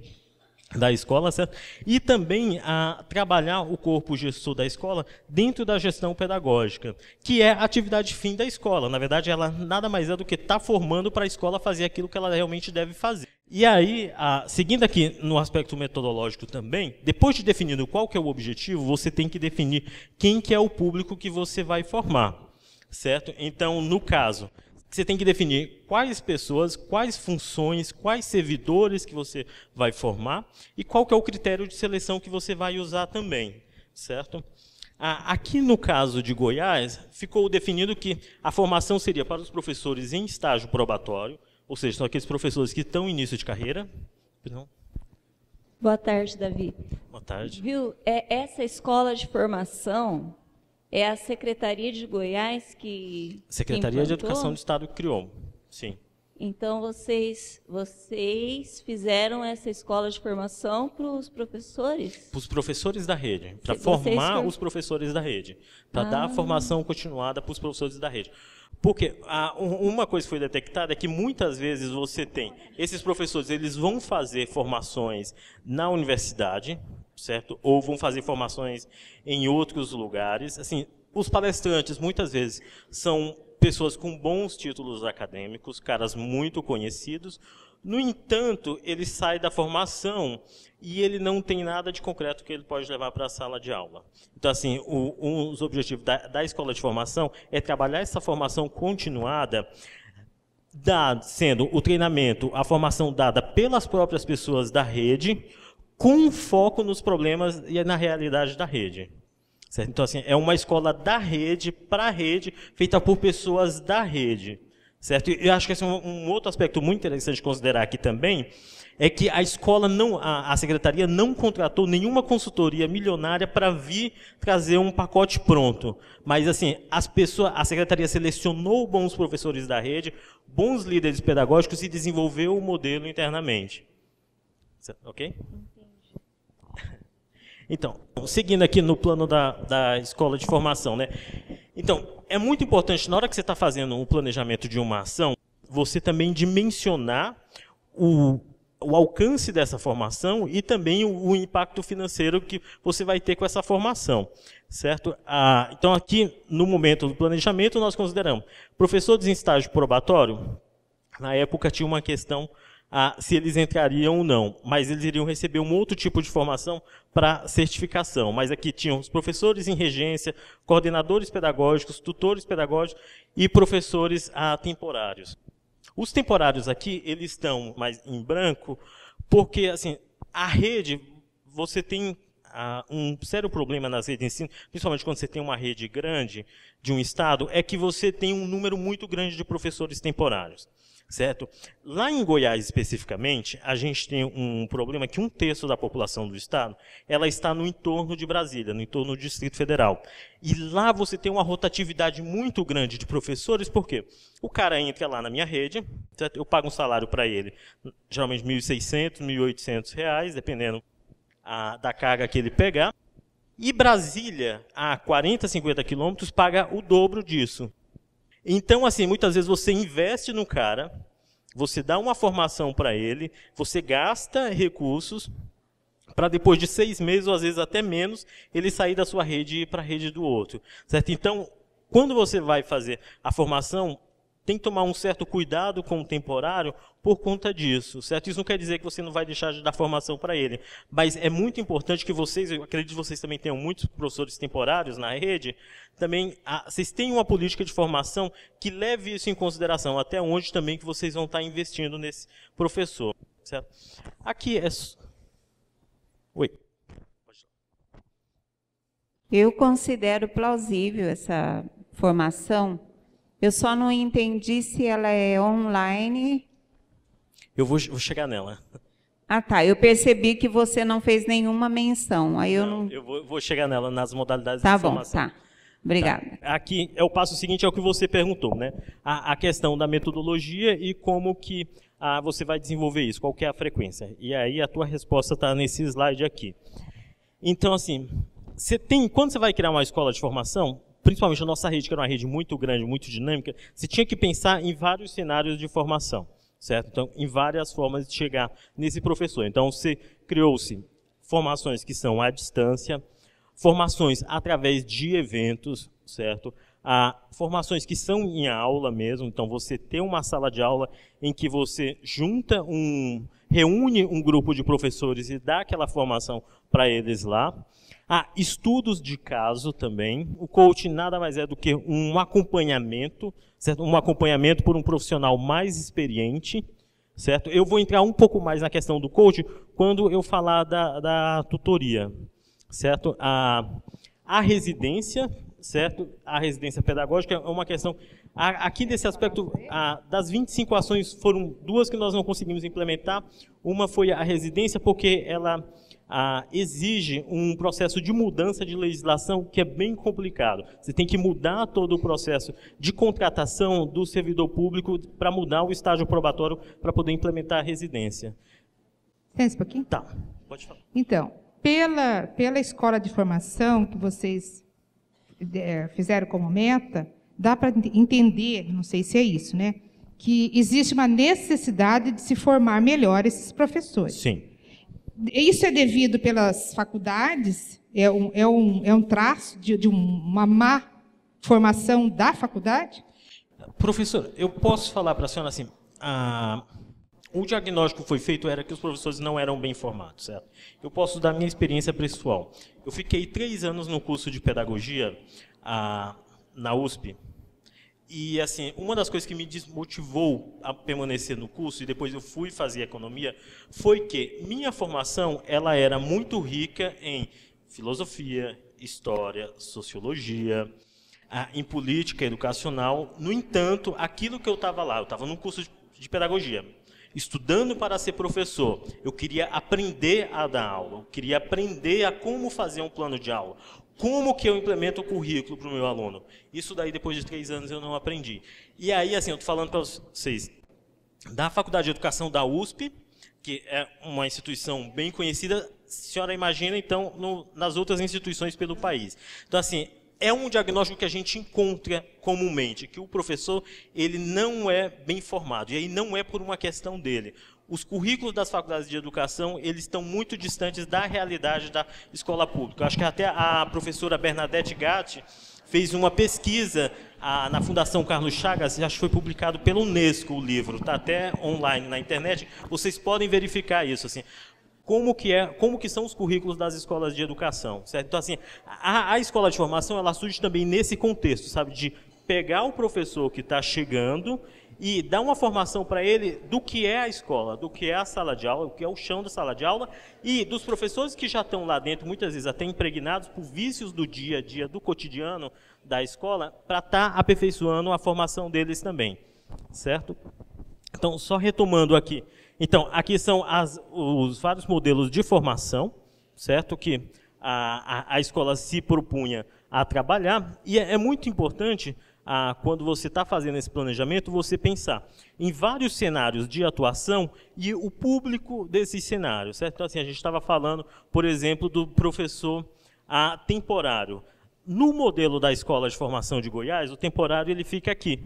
da escola, certo? E também a trabalhar o corpo gestor da escola dentro da gestão pedagógica, que é a atividade fim da escola. Na verdade, ela nada mais é do que estar tá formando para a escola fazer aquilo que ela realmente deve fazer. E aí, a, seguindo aqui no aspecto metodológico também, depois de definido qual que é o objetivo, você tem que definir quem que é o público que você vai formar, certo? Então, no caso, você tem que definir quais pessoas, quais funções, quais servidores que você vai formar e qual que é o critério de seleção que você vai usar também, certo? Aqui no caso de Goiás, ficou definido que a formação seria para os professores em estágio probatório, ou seja, são aqueles professores que estão em início de carreira. Boa tarde, Davi. Boa tarde. Viu, é, essa escola de formação é a Secretaria de Goiás que. Secretaria implantou? de Educação do Estado que criou, sim. Então vocês vocês fizeram essa escola de formação para os professores? Para os professores da rede, para formar for... os professores da rede, para ah. dar a formação continuada para os professores da rede. Porque a, uma coisa que foi detectada é que muitas vezes você tem esses professores, eles vão fazer formações na universidade, certo? Ou vão fazer formações em outros lugares. Assim, os palestrantes muitas vezes são pessoas com bons títulos acadêmicos, caras muito conhecidos, no entanto, ele sai da formação e ele não tem nada de concreto que ele pode levar para a sala de aula. Então, assim, o, um dos objetivos da, da escola de formação é trabalhar essa formação continuada sendo o treinamento, a formação dada pelas próprias pessoas da rede, com foco nos problemas e na realidade da rede. Certo? Então, assim, é uma escola da rede, para a rede, feita por pessoas da rede. Certo? E eu acho que esse é um, um, outro aspecto muito interessante de considerar aqui também é que a escola não, a, a secretaria não contratou nenhuma consultoria milionária para vir trazer um pacote pronto. Mas assim, as pessoas, a secretaria selecionou bons professores da rede, bons líderes pedagógicos e desenvolveu o modelo internamente. Ok? Então, seguindo aqui no plano da, da escola de formação, né? Então, é muito importante, na hora que você está fazendo o um planejamento de uma ação, você também dimensionar o, o alcance dessa formação e também o, o, impacto financeiro que você vai ter com essa formação, certo? Ah, então, aqui no momento do planejamento, nós consideramos professor de estágio probatório. Na época tinha uma questão a, se eles entrariam ou não, mas eles iriam receber um outro tipo de formação para certificação. Mas aqui tinham os professores em regência, coordenadores pedagógicos, tutores pedagógicos e professores a, temporários. Os temporários aqui eles estão mais em branco, porque assim a rede você tem ah, um sério problema nas redes de ensino, principalmente quando você tem uma rede grande de um estado, é que você tem um número muito grande de professores temporários certo? Lá em Goiás especificamente, a gente tem um problema que um terço da população do estado, ela está no entorno de Brasília, no entorno do Distrito Federal. E lá você tem uma rotatividade muito grande de professores, porque o cara entra lá na minha rede, certo? eu pago um salário para ele, geralmente R$ 1.600, R$ 1.800, reais, dependendo a, ah, da carga que ele pegar. E Brasília, a 40, 50 quilômetros, paga o dobro disso. Então, assim, muitas vezes você investe no cara, você dá uma formação para ele, você gasta recursos para depois de seis meses, ou às vezes até menos, ele sair da sua rede e ir para a rede do outro. Certo? Então, quando você vai fazer a formação tem que tomar um certo cuidado com o temporário por conta disso, certo? Isso não quer dizer que você não vai deixar de dar formação para ele, mas é muito importante que vocês, eu acredito que vocês também tenham muitos professores temporários na rede, também a, ah, vocês tenham uma política de formação que leve isso em consideração, até onde também que vocês vão estar investindo nesse professor, certo? Aqui é... Oi. Eu considero plausível essa formação eu só não entendi se ela é online. Eu vou, vou chegar nela. Ah, tá. Eu percebi que você não fez nenhuma menção. Aí eu não. não... Eu vou, vou, chegar nela nas modalidades tá de formação. Tá bom, tá. Obrigada. Tá. Aqui é o passo seguinte ao é que você perguntou, né? A, a questão da metodologia e como que ah, você vai desenvolver isso, qual é a frequência. E aí a tua resposta está nesse slide aqui. Então, assim, você tem, quando você vai criar uma escola de formação, principalmente a nossa rede, que era uma rede muito grande, muito dinâmica, você tinha que pensar em vários cenários de formação, certo? Então, em várias formas de chegar nesse professor. Então, você criou-se formações que são à distância, formações através de eventos, certo? a formações que são em aula mesmo, então você tem uma sala de aula em que você junta um reúne um grupo de professores e dá aquela formação para eles lá. Há estudos de caso também. O coaching nada mais é do que um acompanhamento, certo? Um acompanhamento por um profissional mais experiente, certo? Eu vou entrar um pouco mais na questão do coaching quando eu falar da, da tutoria, certo? A, a residência, certo? A residência pedagógica é uma questão. A, aqui desse aspecto, a, das 25 ações, foram duas que nós não conseguimos implementar. Uma foi a residência, porque ela ah, exige um processo de mudança de legislação que é bem complicado. Você tem que mudar todo o processo de contratação do servidor público para mudar o estágio probatório para poder implementar a residência. Pensa um pouquinho? Tá, pode falar. Então, pela, pela escola de formação que vocês é, fizeram como meta, dá para entender, não sei se é isso, né? Que existe uma necessidade de se formar melhor esses professores. Sim. Isso é devido pelas faculdades, é um, é um, é um traço de, de uma má formação da faculdade? Professor, eu posso falar para a senhora assim, ah, o diagnóstico que foi feito era que os professores não eram bem formados, certo? Eu posso dar minha experiência pessoal. Eu fiquei três anos no curso de pedagogia ah, na USP, e assim, uma das coisas que me desmotivou a permanecer no curso e depois eu fui fazer economia foi que minha formação ela era muito rica em filosofia, história, sociologia, em política educacional. No entanto, aquilo que eu estava lá, eu estava num curso de pedagogia, estudando para ser professor. Eu queria aprender a dar aula, eu queria aprender a como fazer um plano de aula, como que eu implemento o currículo para o meu aluno? Isso daí, depois de três anos, eu não aprendi. E aí, assim, eu estou falando para vocês, da Faculdade de Educação da USP, que é uma instituição bem conhecida, a senhora imagina, então, no, nas outras instituições pelo país. Então, assim, é um diagnóstico que a gente encontra comumente, que o professor ele não é bem formado. E aí não é por uma questão dele os currículos das faculdades de educação eles estão muito distantes da realidade da escola pública. Eu acho que até a professora Bernadette Gatti fez uma pesquisa a, na Fundação Carlos Chagas, acho que foi publicado pelo Unesco o livro, está até online na internet, vocês podem verificar isso. Assim, como que, é, como que são os currículos das escolas de educação, certo? Então, assim, a, a escola de formação, ela surge também nesse contexto, sabe, de pegar o professor que está chegando e dar uma formação para ele do que é a escola, do que é a sala de aula, o que é o chão da sala de aula, e dos professores que já estão lá dentro, muitas vezes até impregnados por vícios do dia a dia, do cotidiano da escola, para estar tá aperfeiçoando a formação deles também, certo? Então, só retomando aqui. Então, aqui são as, os vários modelos de formação, certo? Que a, a, a escola se propunha a trabalhar, e é, é muito importante quando você está fazendo esse planejamento, você pensar em vários cenários de atuação e o público desses cenários, certo? Então, assim, a gente estava falando, por exemplo, do professor a, temporário. No modelo da Escola de Formação de Goiás, o temporário ele fica aqui.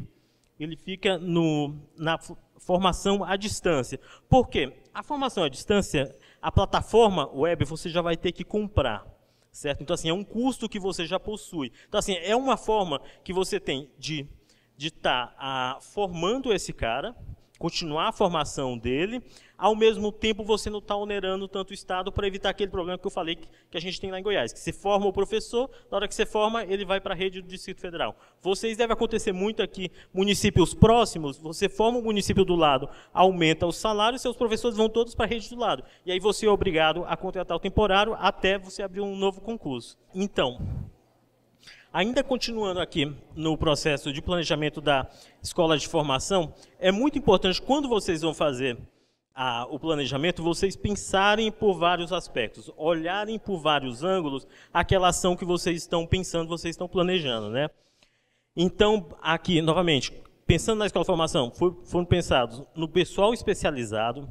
Ele fica no, na formação à distância. Por quê? A formação à distância, a plataforma web você já vai ter que comprar certo? Então, assim, é um custo que você já possui. Então, assim, é uma forma que você tem de estar de tá, ah, formando esse cara, continuar a formação dele, ao mesmo tempo você não está onerando tanto o Estado para evitar aquele problema que eu falei que, que, a gente tem lá em Goiás, que você forma o professor, na hora que você forma, ele vai para a rede do Distrito Federal. Vocês devem acontecer muito aqui, municípios próximos, você forma o município do lado, aumenta o salário, seus professores vão todos para a rede do lado. E aí você é obrigado a contratar o temporário até você abrir um novo concurso. Então, Ainda continuando aqui no processo de planejamento da escola de formação, é muito importante quando vocês vão fazer a, o planejamento, vocês pensarem por vários aspectos, olharem por vários ângulos aquela ação que vocês estão pensando, vocês estão planejando, né? Então, aqui, novamente, pensando na escola de formação, foram pensados no pessoal especializado,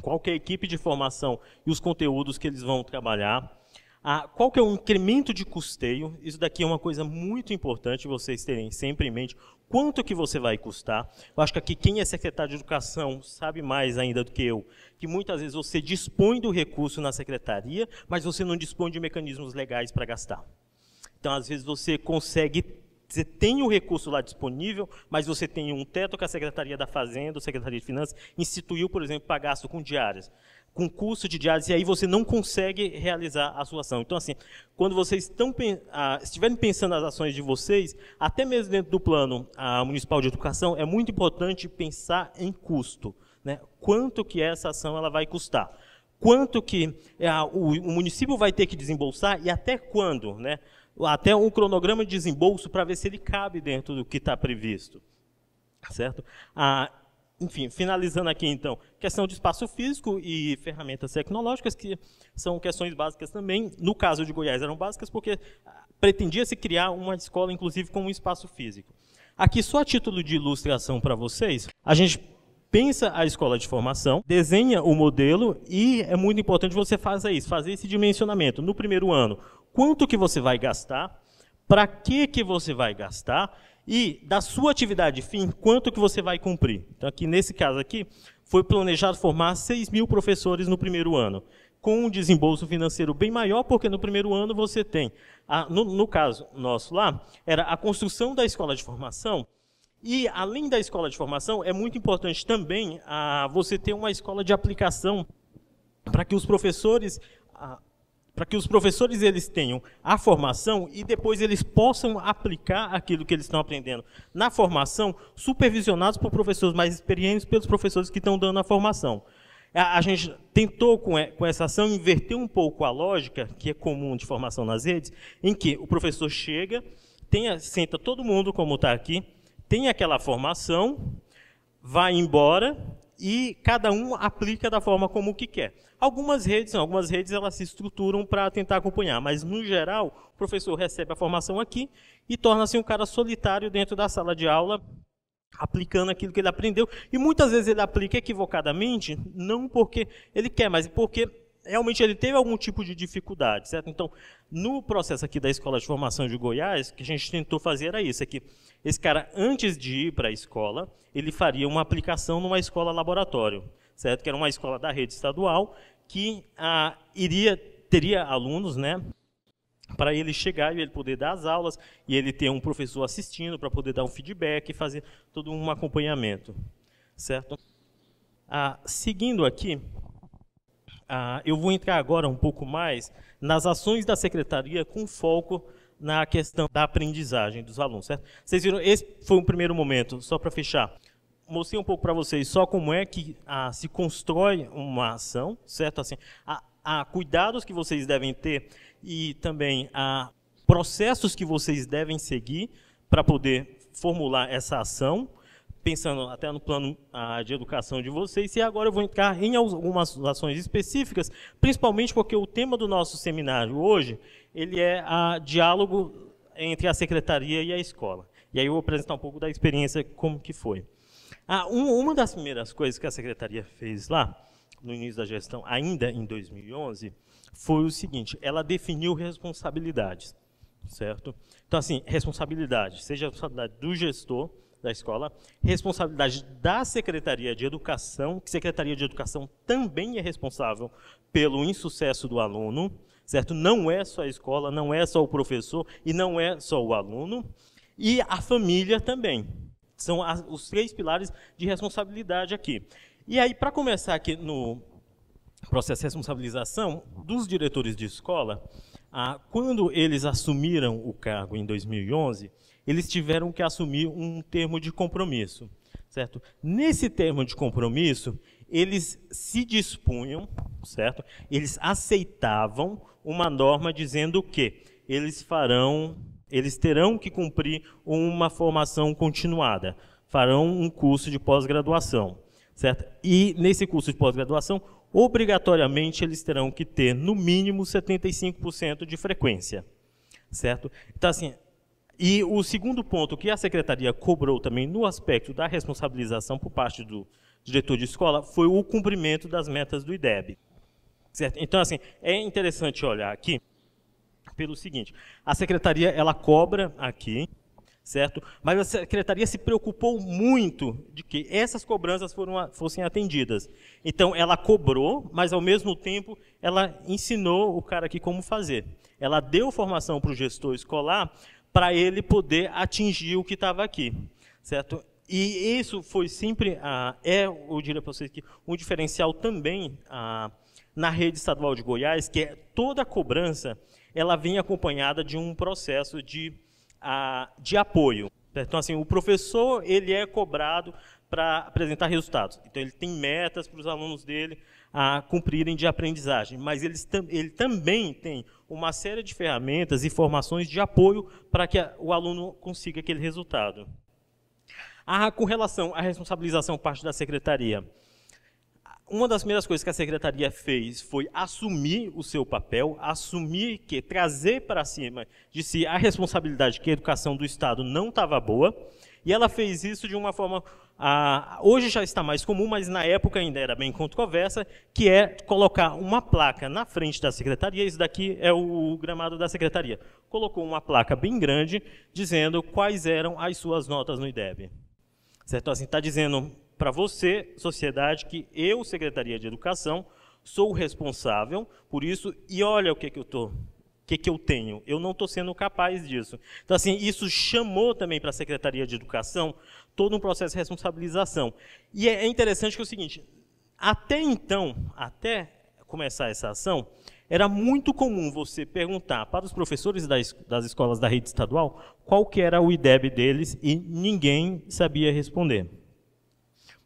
qual é a equipe de formação e os conteúdos que eles vão trabalhar, a, ah, qual que é o incremento de custeio? Isso daqui é uma coisa muito importante vocês terem sempre em mente. Quanto que você vai custar? Eu acho que aqui quem é secretário de educação sabe mais ainda do que eu, que muitas vezes você dispõe do recurso na secretaria, mas você não dispõe de mecanismos legais para gastar. Então, às vezes você consegue você tem o recurso lá disponível, mas você tem um teto que a Secretaria da Fazenda, a Secretaria de Finanças, instituiu, por exemplo, para gasto com diárias, com custo de diárias, e aí você não consegue realizar a sua ação. Então, assim, quando vocês estão, ah, estiverem pensando nas ações de vocês, até mesmo dentro do plano ah, municipal de educação, é muito importante pensar em custo. Né? Quanto que essa ação ela vai custar? Quanto que ah, o, o município vai ter que desembolsar e até quando, né? até um cronograma de desembolso para ver se ele cabe dentro do que está previsto. Certo? Ah, enfim, finalizando aqui então, questão de espaço físico e ferramentas tecnológicas, que são questões básicas também. No caso de Goiás, eram básicas porque ah, pretendia-se criar uma escola, inclusive, com um espaço físico. Aqui, só a título de ilustração para vocês, a gente pensa a escola de formação, desenha o modelo e é muito importante você fazer isso, fazer esse dimensionamento. No primeiro ano, quanto que você vai gastar, para que que você vai gastar e da sua atividade fim, quanto que você vai cumprir. Então, aqui nesse caso aqui, foi planejado formar 6 mil professores no primeiro ano, com um desembolso financeiro bem maior, porque no primeiro ano você tem, a, no, no caso nosso lá, era a construção da escola de formação, e além da escola de formação, é muito importante também a, ah, você ter uma escola de aplicação para que os professores a, ah, para que os professores eles tenham a formação e depois eles possam aplicar aquilo que eles estão aprendendo na formação, supervisionados por professores mais experientes, pelos professores que estão dando a formação. A, a gente tentou, com, é, com essa ação, inverter um pouco a lógica, que é comum de formação nas redes, em que o professor chega, senta todo mundo, como está aqui, tem aquela formação, vai embora, e cada um aplica da forma como que quer. Algumas redes, não, algumas redes elas se estruturam para tentar acompanhar, mas no geral o professor recebe a formação aqui e torna-se um cara solitário dentro da sala de aula, aplicando aquilo que ele aprendeu e muitas vezes ele aplica equivocadamente, não porque ele quer, mas porque realmente ele teve algum tipo de dificuldade, certo? Então, no processo aqui da Escola de Formação de Goiás, o que a gente tentou fazer era isso, é que esse cara, antes de ir para a escola, ele faria uma aplicação numa escola laboratório, certo? Que era uma escola da rede estadual, que ah, iria teria alunos, né? Para ele chegar e ele poder dar as aulas, e ele ter um professor assistindo para poder dar um feedback e fazer todo um acompanhamento, certo? Ah, seguindo aqui, ah, eu vou entrar agora um pouco mais nas ações da secretaria com foco na questão da aprendizagem dos alunos, certo? Vocês viram, esse foi um primeiro momento, só para fechar. Mostrei um pouco para vocês só como é que ah, se constrói uma ação, certo? Assim, a cuidados que vocês devem ter e também a ah, processos que vocês devem seguir para poder formular essa ação, pensando até no plano ah, de educação de vocês, e agora eu vou entrar em algumas ações específicas, principalmente porque o tema do nosso seminário hoje, ele é a diálogo entre a secretaria e a escola. E aí eu vou apresentar um pouco da experiência, como que foi. Ah, um, uma das primeiras coisas que a secretaria fez lá, no início da gestão, ainda em 2011, foi o seguinte, ela definiu responsabilidades, certo? Então, assim, responsabilidade, seja a responsabilidade do gestor, da escola, responsabilidade da Secretaria de Educação, que Secretaria de Educação também é responsável pelo insucesso do aluno, certo? Não é só a escola, não é só o professor e não é só o aluno, e a família também. São as, os três pilares de responsabilidade aqui. E aí, para começar aqui no processo de responsabilização dos diretores de escola, ah, quando eles assumiram o cargo em 2011, eles tiveram que assumir um termo de compromisso, certo? Nesse termo de compromisso, eles se dispunham, certo? Eles aceitavam uma norma dizendo quê? eles farão, eles terão que cumprir uma formação continuada, farão um curso de pós-graduação, certo? E nesse curso de pós-graduação, obrigatoriamente eles terão que ter no mínimo 75% de frequência, certo? Então assim, e o segundo ponto que a secretaria cobrou também no aspecto da responsabilização por parte do diretor de escola foi o cumprimento das metas do IDEB. Certo? Então, assim, é interessante olhar aqui pelo seguinte: a secretaria ela cobra aqui, certo? Mas a secretaria se preocupou muito de que essas cobranças foram, fossem atendidas. Então, ela cobrou, mas ao mesmo tempo ela ensinou o cara aqui como fazer. Ela deu formação para o gestor escolar para ele poder atingir o que estava aqui, certo? E isso foi sempre, ah, é, eu diria para vocês que um diferencial também ah, na rede estadual de Goiás, que é toda a cobrança, ela vem acompanhada de um processo de, ah, de apoio. Então, assim, o professor, ele é cobrado para apresentar resultados. Então, ele tem metas para os alunos dele a cumprirem de aprendizagem, mas ele, ele também tem uma série de ferramentas e formações de apoio para que o aluno consiga aquele resultado. Ah, com relação à responsabilização parte da secretaria, uma das primeiras coisas que a secretaria fez foi assumir o seu papel, assumir que trazer para cima de si a responsabilidade que a educação do Estado não estava boa, e ela fez isso de uma forma ah, hoje já está mais comum, mas na época ainda era bem controversa, que é colocar uma placa na frente da secretaria. Isso daqui é o, gramado da secretaria. Colocou uma placa bem grande dizendo quais eram as suas notas no IDEB. Certo? Assim, está dizendo para você, sociedade, que eu, Secretaria de Educação, sou o responsável por isso e olha o que, que eu estou que, que eu tenho? Eu não estou sendo capaz disso. Então, assim, isso chamou também para a Secretaria de Educação todo um processo de responsabilização. E é, é interessante que é o seguinte, até então, até começar essa ação, era muito comum você perguntar para os professores das, das escolas da rede estadual qual que era o IDEB deles e ninguém sabia responder.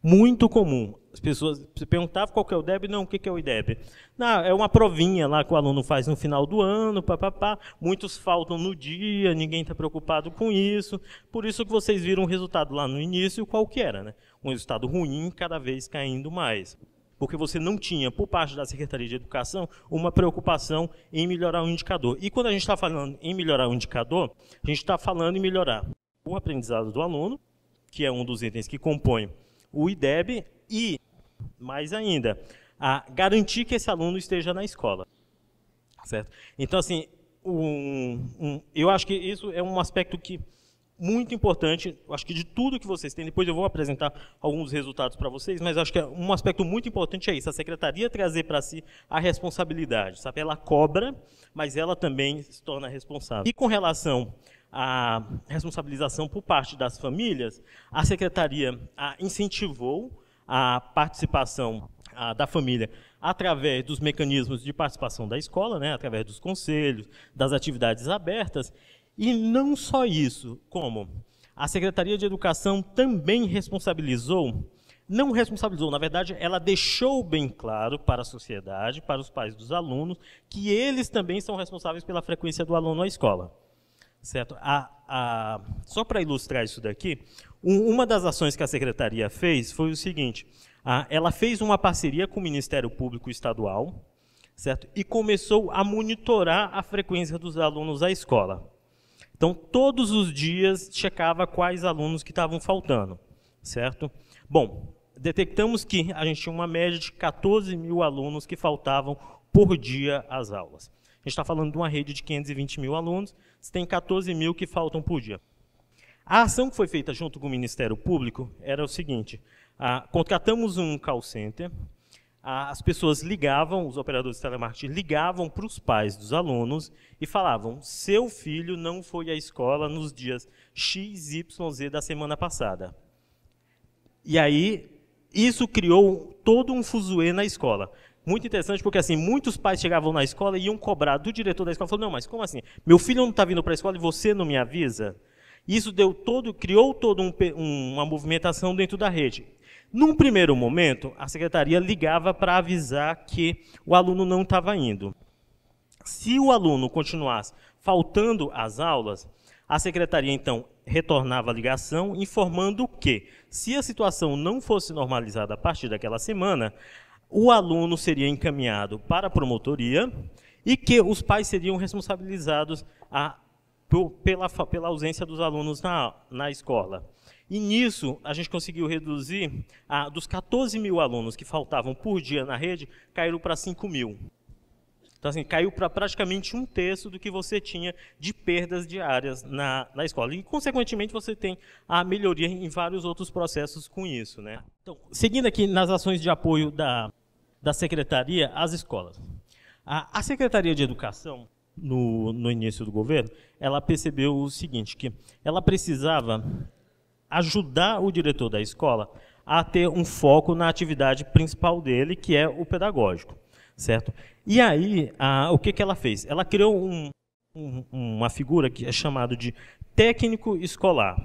Muito comum as pessoas se perguntavam qual que é o IDEB, não, o que, é o IDEB? Não, é uma provinha lá que o aluno faz no final do ano, papapá, muitos faltam no dia, ninguém está preocupado com isso, por isso que vocês viram o resultado lá no início, qual que era, né? Um resultado ruim, cada vez caindo mais. Porque você não tinha, por parte da Secretaria de Educação, uma preocupação em melhorar o indicador. E quando a gente está falando em melhorar o indicador, a gente está falando em melhorar o aprendizado do aluno, que é um dos itens que compõe o IDEB, e mais ainda, a garantir que esse aluno esteja na escola. Certo? Então, assim, um, um, eu acho que isso é um aspecto que muito importante, acho que de tudo que vocês têm, depois eu vou apresentar alguns resultados para vocês, mas acho que é um aspecto muito importante é isso, a secretaria trazer para si a responsabilidade, sabe? Ela cobra, mas ela também se torna responsável. E com relação à responsabilização por parte das famílias, a secretaria incentivou a participação a, da família através dos mecanismos de participação da escola, né, através dos conselhos, das atividades abertas, e não só isso, como a Secretaria de Educação também responsabilizou, não responsabilizou, na verdade, ela deixou bem claro para a sociedade, para os pais dos alunos, que eles também são responsáveis pela frequência do aluno à escola. Certo? A, a, só para ilustrar isso daqui, uma das ações que a secretaria fez foi o seguinte: ela fez uma parceria com o Ministério Público Estadual, certo? E começou a monitorar a frequência dos alunos à escola. Então, todos os dias checava quais alunos que estavam faltando, certo? Bom, detectamos que a gente tinha uma média de 14 mil alunos que faltavam por dia às aulas. A gente está falando de uma rede de 520 mil alunos, você tem 14 mil que faltam por dia. A ação que foi feita junto com o Ministério Público era o seguinte: a, contratamos um call center, a, as pessoas ligavam, os operadores de telemarketing ligavam para os pais dos alunos e falavam: seu filho não foi à escola nos dias X, Y, Z da semana passada. E aí, isso criou todo um fuzuê na escola. Muito interessante, porque assim, muitos pais chegavam na escola e iam cobrar do diretor da escola, falando, não, mas como assim? Meu filho não está vindo para a escola e você não me avisa? Isso deu todo, criou toda um, uma movimentação dentro da rede. Num primeiro momento, a secretaria ligava para avisar que o aluno não estava indo. Se o aluno continuasse faltando às aulas, a secretaria então retornava a ligação informando que, se a situação não fosse normalizada a partir daquela semana, o aluno seria encaminhado para a promotoria e que os pais seriam responsabilizados a por, pela, pela ausência dos alunos na, na escola. E nisso, a gente conseguiu reduzir, a, dos 14 mil alunos que faltavam por dia na rede, caíram para 5 mil. Então, assim, caiu para praticamente um terço do que você tinha de perdas diárias na, na escola. E, consequentemente, você tem a melhoria em vários outros processos com isso. Né? Então, seguindo aqui nas ações de apoio da, da secretaria às escolas. A, a Secretaria de Educação no, no início do governo, ela percebeu o seguinte, que ela precisava ajudar o diretor da escola a ter um foco na atividade principal dele, que é o pedagógico, certo? E aí, a, o que, que ela fez? Ela criou um, um, uma figura que é chamada de técnico escolar,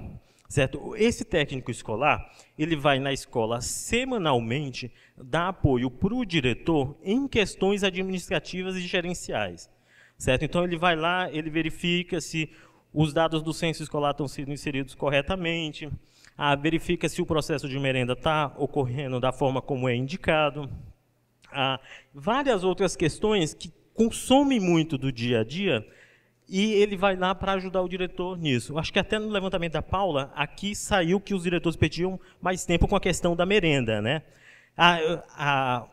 certo? Esse técnico escolar, ele vai na escola semanalmente dar apoio para o diretor em questões administrativas e gerenciais, Certo? Então ele vai lá, ele verifica se os dados do censo escolar estão sendo inseridos corretamente, ah, verifica se o processo de merenda está ocorrendo da forma como é indicado, ah, várias outras questões que consomem muito do dia a dia e ele vai lá para ajudar o diretor nisso. Acho que até no levantamento da Paula, aqui saiu que os diretores pediam mais tempo com a questão da merenda. Né? Ah, ah,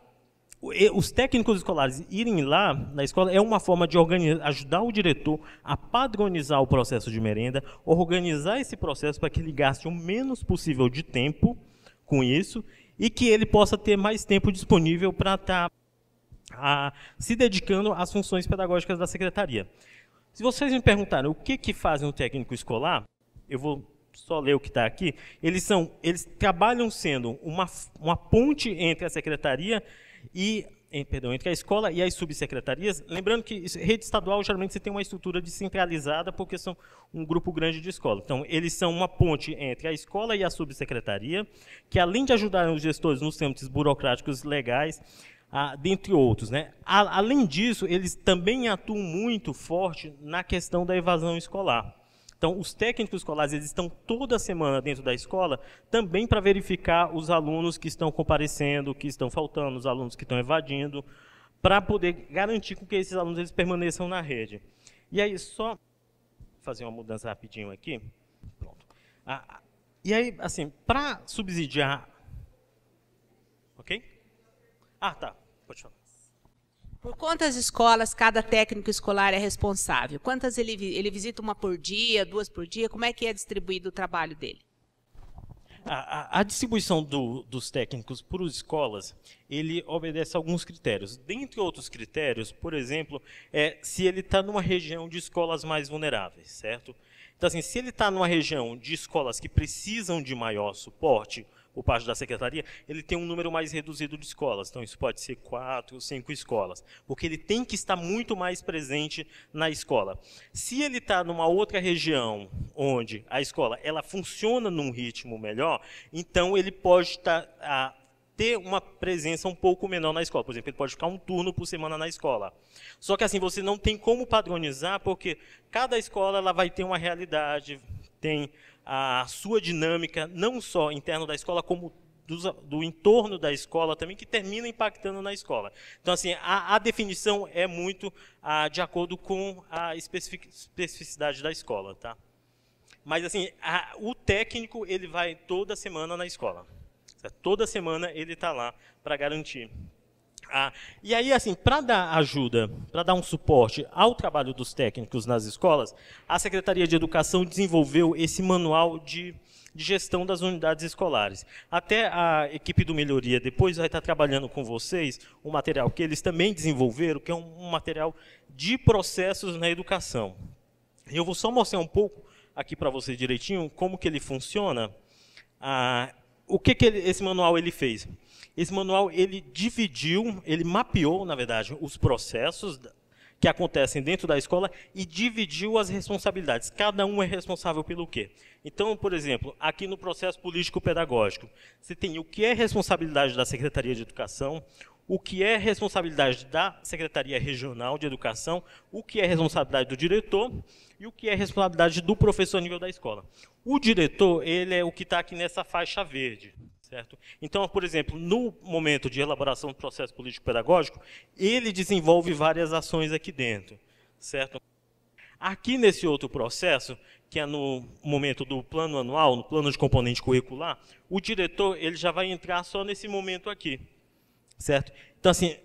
os técnicos escolares irem lá na escola é uma forma de ajudar o diretor a padronizar o processo de merenda, organizar esse processo para que ele gaste o menos possível de tempo com isso e que ele possa ter mais tempo disponível para estar tá, se dedicando às funções pedagógicas da secretaria. Se vocês me perguntarem o que, que faz um técnico escolar, eu vou só ler o que está aqui. Eles, são, eles trabalham sendo uma, uma ponte entre a secretaria e em, perdão, entre a escola e as subsecretarias, lembrando que rede estadual geralmente você tem uma estrutura descentralizada porque são um grupo grande de escola. Então, eles são uma ponte entre a escola e a subsecretaria, que além de ajudar os gestores nos trâmites burocráticos legais, ah, dentre outros. Né? A, além disso, eles também atuam muito forte na questão da evasão escolar. Então, os técnicos escolares eles estão toda semana dentro da escola também para verificar os alunos que estão comparecendo, que estão faltando, os alunos que estão evadindo, para poder garantir que esses alunos eles permaneçam na rede. E aí, só fazer uma mudança rapidinho aqui. Pronto. Ah, ah e aí, assim, para subsidiar. Ok? Ah, tá. Pode falar. Por quantas escolas cada técnico escolar é responsável? Quantas ele, ele visita uma por dia, duas por dia? Como é que é distribuído o trabalho dele? A, a, a distribuição do, dos técnicos por escolas, ele obedece a alguns critérios. Dentre outros critérios, por exemplo, é se ele está numa região de escolas mais vulneráveis, certo? Então, assim, se ele está numa região de escolas que precisam de maior suporte, o parte da secretaria, ele tem um número mais reduzido de escolas. Então, isso pode ser quatro ou cinco escolas, porque ele tem que estar muito mais presente na escola. Se ele está numa outra região onde a escola ela funciona num ritmo melhor, então ele pode estar tá, ter uma presença um pouco menor na escola. Por exemplo, ele pode ficar um turno por semana na escola. Só que assim, você não tem como padronizar, porque cada escola ela vai ter uma realidade, tem a sua dinâmica, não só interna da escola, como do, do, entorno da escola também, que termina impactando na escola. Então, assim, a, a definição é muito de acordo com a especificidade da escola, tá? Mas, assim, a, o técnico, ele vai toda semana na escola. Certo? Toda semana ele está lá para garantir ah, e aí, assim, para dar ajuda, para dar um suporte ao trabalho dos técnicos nas escolas, a Secretaria de Educação desenvolveu esse manual de, de gestão das unidades escolares. Até a equipe do Melhoria depois vai estar trabalhando com vocês um material que eles também desenvolveram, que é um, um material de processos na educação. Eu vou só mostrar um pouco aqui para vocês direitinho como que ele funciona. Ah, o que, que ele, esse manual ele fez? Esse manual ele dividiu, ele mapeou, na verdade, os processos que acontecem dentro da escola e dividiu as responsabilidades. Cada um é responsável pelo quê? Então, por exemplo, aqui no processo político-pedagógico, você tem o que é responsabilidade da Secretaria de Educação, o que é responsabilidade da Secretaria Regional de Educação, o que é responsabilidade do diretor e o que é responsabilidade do professor a nível da escola. O diretor, ele é o que está aqui nessa faixa verde. Certo? Então, por exemplo, no momento de elaboração do processo político-pedagógico, ele desenvolve várias ações aqui dentro. Certo? Aqui nesse outro processo, que é no momento do plano anual, no plano de componente curricular, o diretor ele já vai entrar só nesse momento aqui. Certo? Então, assim,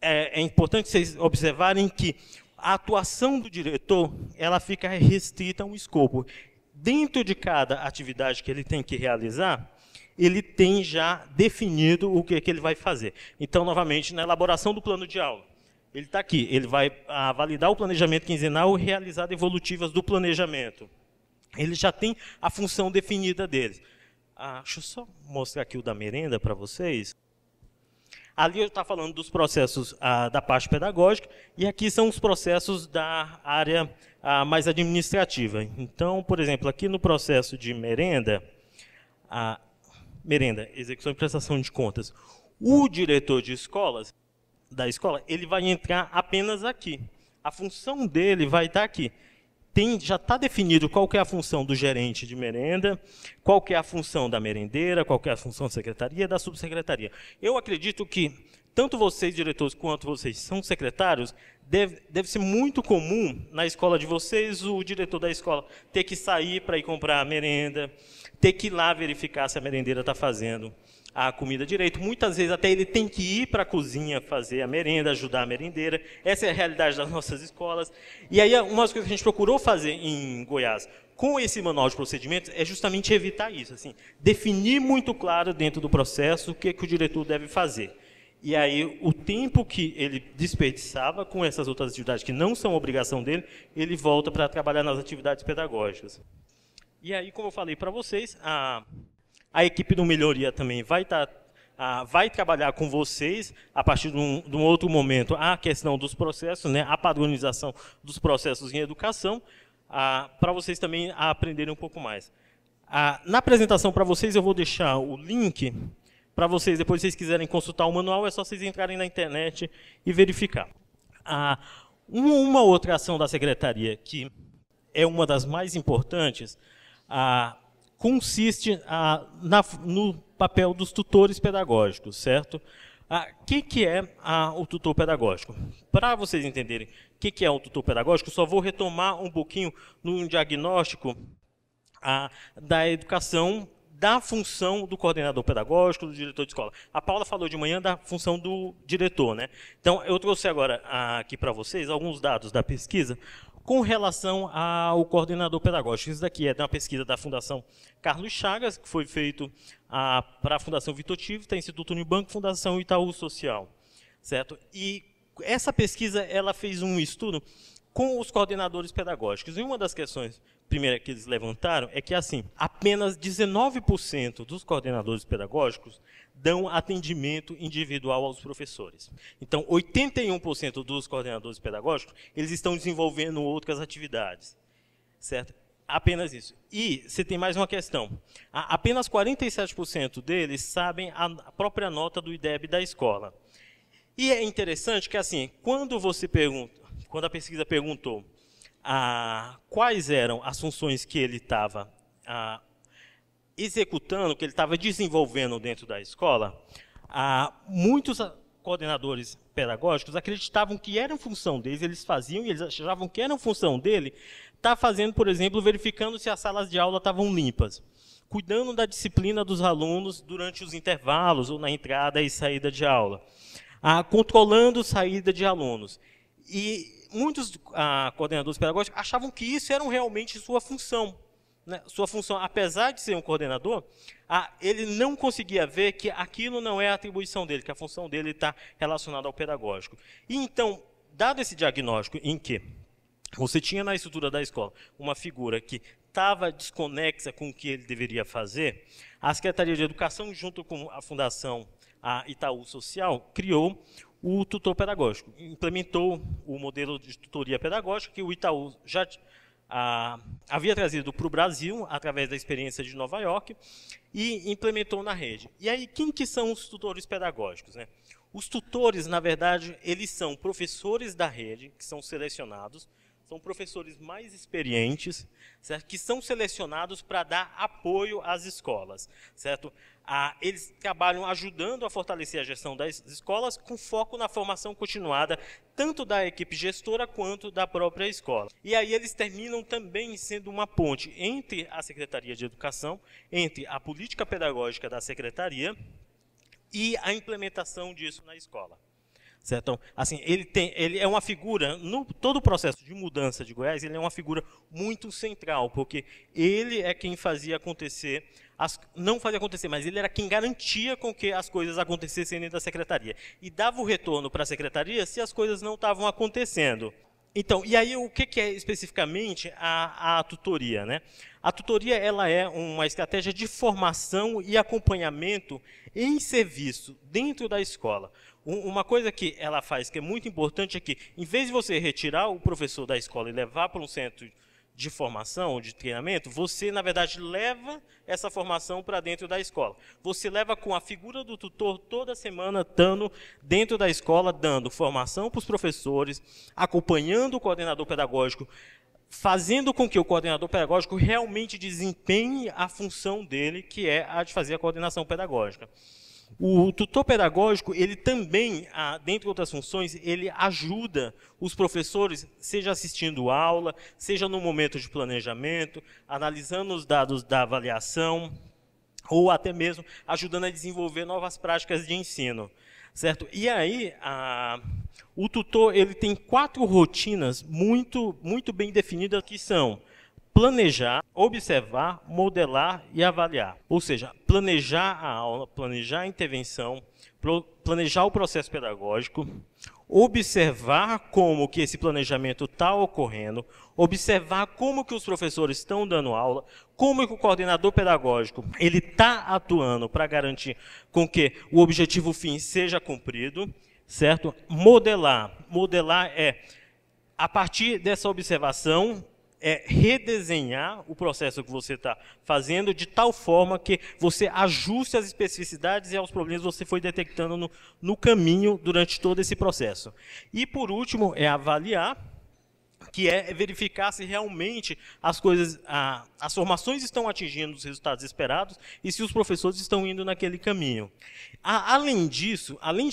é, é importante vocês observarem que a atuação do diretor ela fica restrita a um escopo. Dentro de cada atividade que ele tem que realizar, ele tem já definido o que, é que ele vai fazer. Então, novamente, na elaboração do plano de aula, ele está aqui, ele vai ah, validar o planejamento quinzenal e realizar evolutivas do planejamento. Ele já tem a função definida dele. Ah, deixa eu só mostrar aqui o da merenda para vocês. Ali eu estou tá falando dos processos ah, da parte pedagógica e aqui são os processos da área ah, mais administrativa. Então, por exemplo, aqui no processo de merenda, ah, merenda, execução e prestação de contas, o diretor de escolas, da escola, ele vai entrar apenas aqui. A função dele vai estar aqui. Tem, já está definido qual é a função do gerente de merenda, qual é a função da merendeira, qual é a função da secretaria, da subsecretaria. Eu acredito que tanto vocês, diretores, quanto vocês são secretários, deve, deve ser muito comum na escola de vocês o diretor da escola ter que sair para ir comprar merenda, ter que ir lá verificar se a merendeira está fazendo a comida direito. Muitas vezes até ele tem que ir para a cozinha fazer a merenda, ajudar a merendeira. Essa é a realidade das nossas escolas. E aí, uma das coisas que a gente procurou fazer em Goiás com esse manual de procedimentos é justamente evitar isso, assim, definir muito claro dentro do processo o que, é que o diretor deve fazer. E aí, o tempo que ele desperdiçava com essas outras atividades que não são obrigação dele, ele volta para trabalhar nas atividades pedagógicas. E aí, como eu falei para vocês, a, a equipe do Melhoria também vai estar tá vai trabalhar com vocês a partir de um, de um, outro momento a questão dos processos, né, a padronização dos processos em educação, para vocês também aprenderem um pouco mais. na apresentação para vocês eu vou deixar o link para vocês, depois se vocês quiserem consultar o manual, é só vocês entrarem na internet e verificar. uma outra ação da secretaria que é uma das mais importantes, ah, consiste ah, na, no papel dos tutores pedagógicos, certo? O ah, que, que é ah, o tutor pedagógico? Para vocês entenderem o que, que é o tutor pedagógico, só vou retomar um pouquinho no diagnóstico ah, da educação da função do coordenador pedagógico, do diretor de escola. A Paula falou de manhã da função do diretor, né? Então, eu trouxe agora aqui para vocês alguns dados da pesquisa com relação ao coordenador pedagógico. Isso daqui é da uma pesquisa da Fundação Carlos Chagas, que foi feito ah, para a Fundação Vitor Tivita, Instituto Unibanco, Fundação Itaú Social. Certo? E essa pesquisa ela fez um estudo com os coordenadores pedagógicos. E uma das questões primeira que eles levantaram é que assim, apenas 19% dos coordenadores pedagógicos dão atendimento individual aos professores. Então, 81% dos coordenadores pedagógicos, eles estão desenvolvendo outras atividades. Certo? Apenas isso. E você tem mais uma questão. Apenas 47% deles sabem a própria nota do IDEB da escola. E é interessante que assim, quando você pergunta, quando a pesquisa perguntou ah, quais eram as funções que ele estava ah, executando, que ele estava desenvolvendo dentro da escola, ah, muitos coordenadores pedagógicos acreditavam que era função deles, eles faziam e eles achavam que era função dele estar tá fazendo, por exemplo, verificando se as salas de aula estavam limpas, cuidando da disciplina dos alunos durante os intervalos ou na entrada e saída de aula, ah, controlando saída de alunos. E muitos ah, coordenadores pedagógicos achavam que isso era realmente sua função. Né? Sua função, apesar de ser um coordenador, ah, ele não conseguia ver que aquilo não é a atribuição dele, que a função dele está relacionada ao pedagógico. E então, dado esse diagnóstico em que você tinha na estrutura da escola uma figura que estava desconexa com o que ele deveria fazer, a Secretaria de Educação, junto com a Fundação a Itaú Social, criou o tutor pedagógico. Implementou o modelo de tutoria pedagógica que o Itaú já a, havia trazido para o Brasil, através da experiência de Nova York, e implementou na rede. E aí, quem que são os tutores pedagógicos? Né? Os tutores, na verdade, eles são professores da rede, que são selecionados, são professores mais experientes, certo? que são selecionados para dar apoio às escolas. certo? Ah, eles trabalham ajudando a fortalecer a gestão das escolas com foco na formação continuada tanto da equipe gestora quanto da própria escola. E aí eles terminam também sendo uma ponte entre a Secretaria de Educação, entre a política pedagógica da secretaria e a implementação disso na escola. Certo? Então, assim, ele, tem, ele é uma figura, no todo o processo de mudança de Goiás, ele é uma figura muito central, porque ele é quem fazia acontecer as, não fazia acontecer, mas ele era quem garantia com que as coisas acontecessem dentro da secretaria. E dava o retorno para a secretaria se as coisas não estavam acontecendo. Então, e aí o que, que é especificamente a, a tutoria? Né? A tutoria ela é uma estratégia de formação e acompanhamento em serviço dentro da escola. Uma coisa que ela faz que é muito importante é que, em vez de você retirar o professor da escola e levar para um centro de formação, de treinamento, você, na verdade, leva essa formação para dentro da escola. Você leva com a figura do tutor toda semana, estando dentro da escola, dando formação para os professores, acompanhando o coordenador pedagógico, fazendo com que o coordenador pedagógico realmente desempenhe a função dele, que é a de fazer a coordenação pedagógica. O tutor pedagógico, ele também, ah, dentro de outras funções, ele ajuda os professores, seja assistindo aula, seja no momento de planejamento, analisando os dados da avaliação, ou até mesmo ajudando a desenvolver novas práticas de ensino, certo? E aí, a, o tutor ele tem quatro rotinas muito, muito bem definidas que são planejar, observar, modelar e avaliar. Ou seja, planejar a aula, planejar a intervenção, planejar o processo pedagógico, observar como que esse planejamento está ocorrendo, observar como que os professores estão dando aula, como que o coordenador pedagógico ele está atuando para garantir com que o objetivo fim seja cumprido, certo? Modelar, modelar é a partir dessa observação é redesenhar o processo que você está fazendo de tal forma que você ajuste as especificidades e aos problemas que você foi detectando no, no caminho durante todo esse processo. E por último, é avaliar que é verificar se realmente as coisas, a, as formações estão atingindo os resultados esperados e se os professores estão indo naquele caminho. A, além disso, além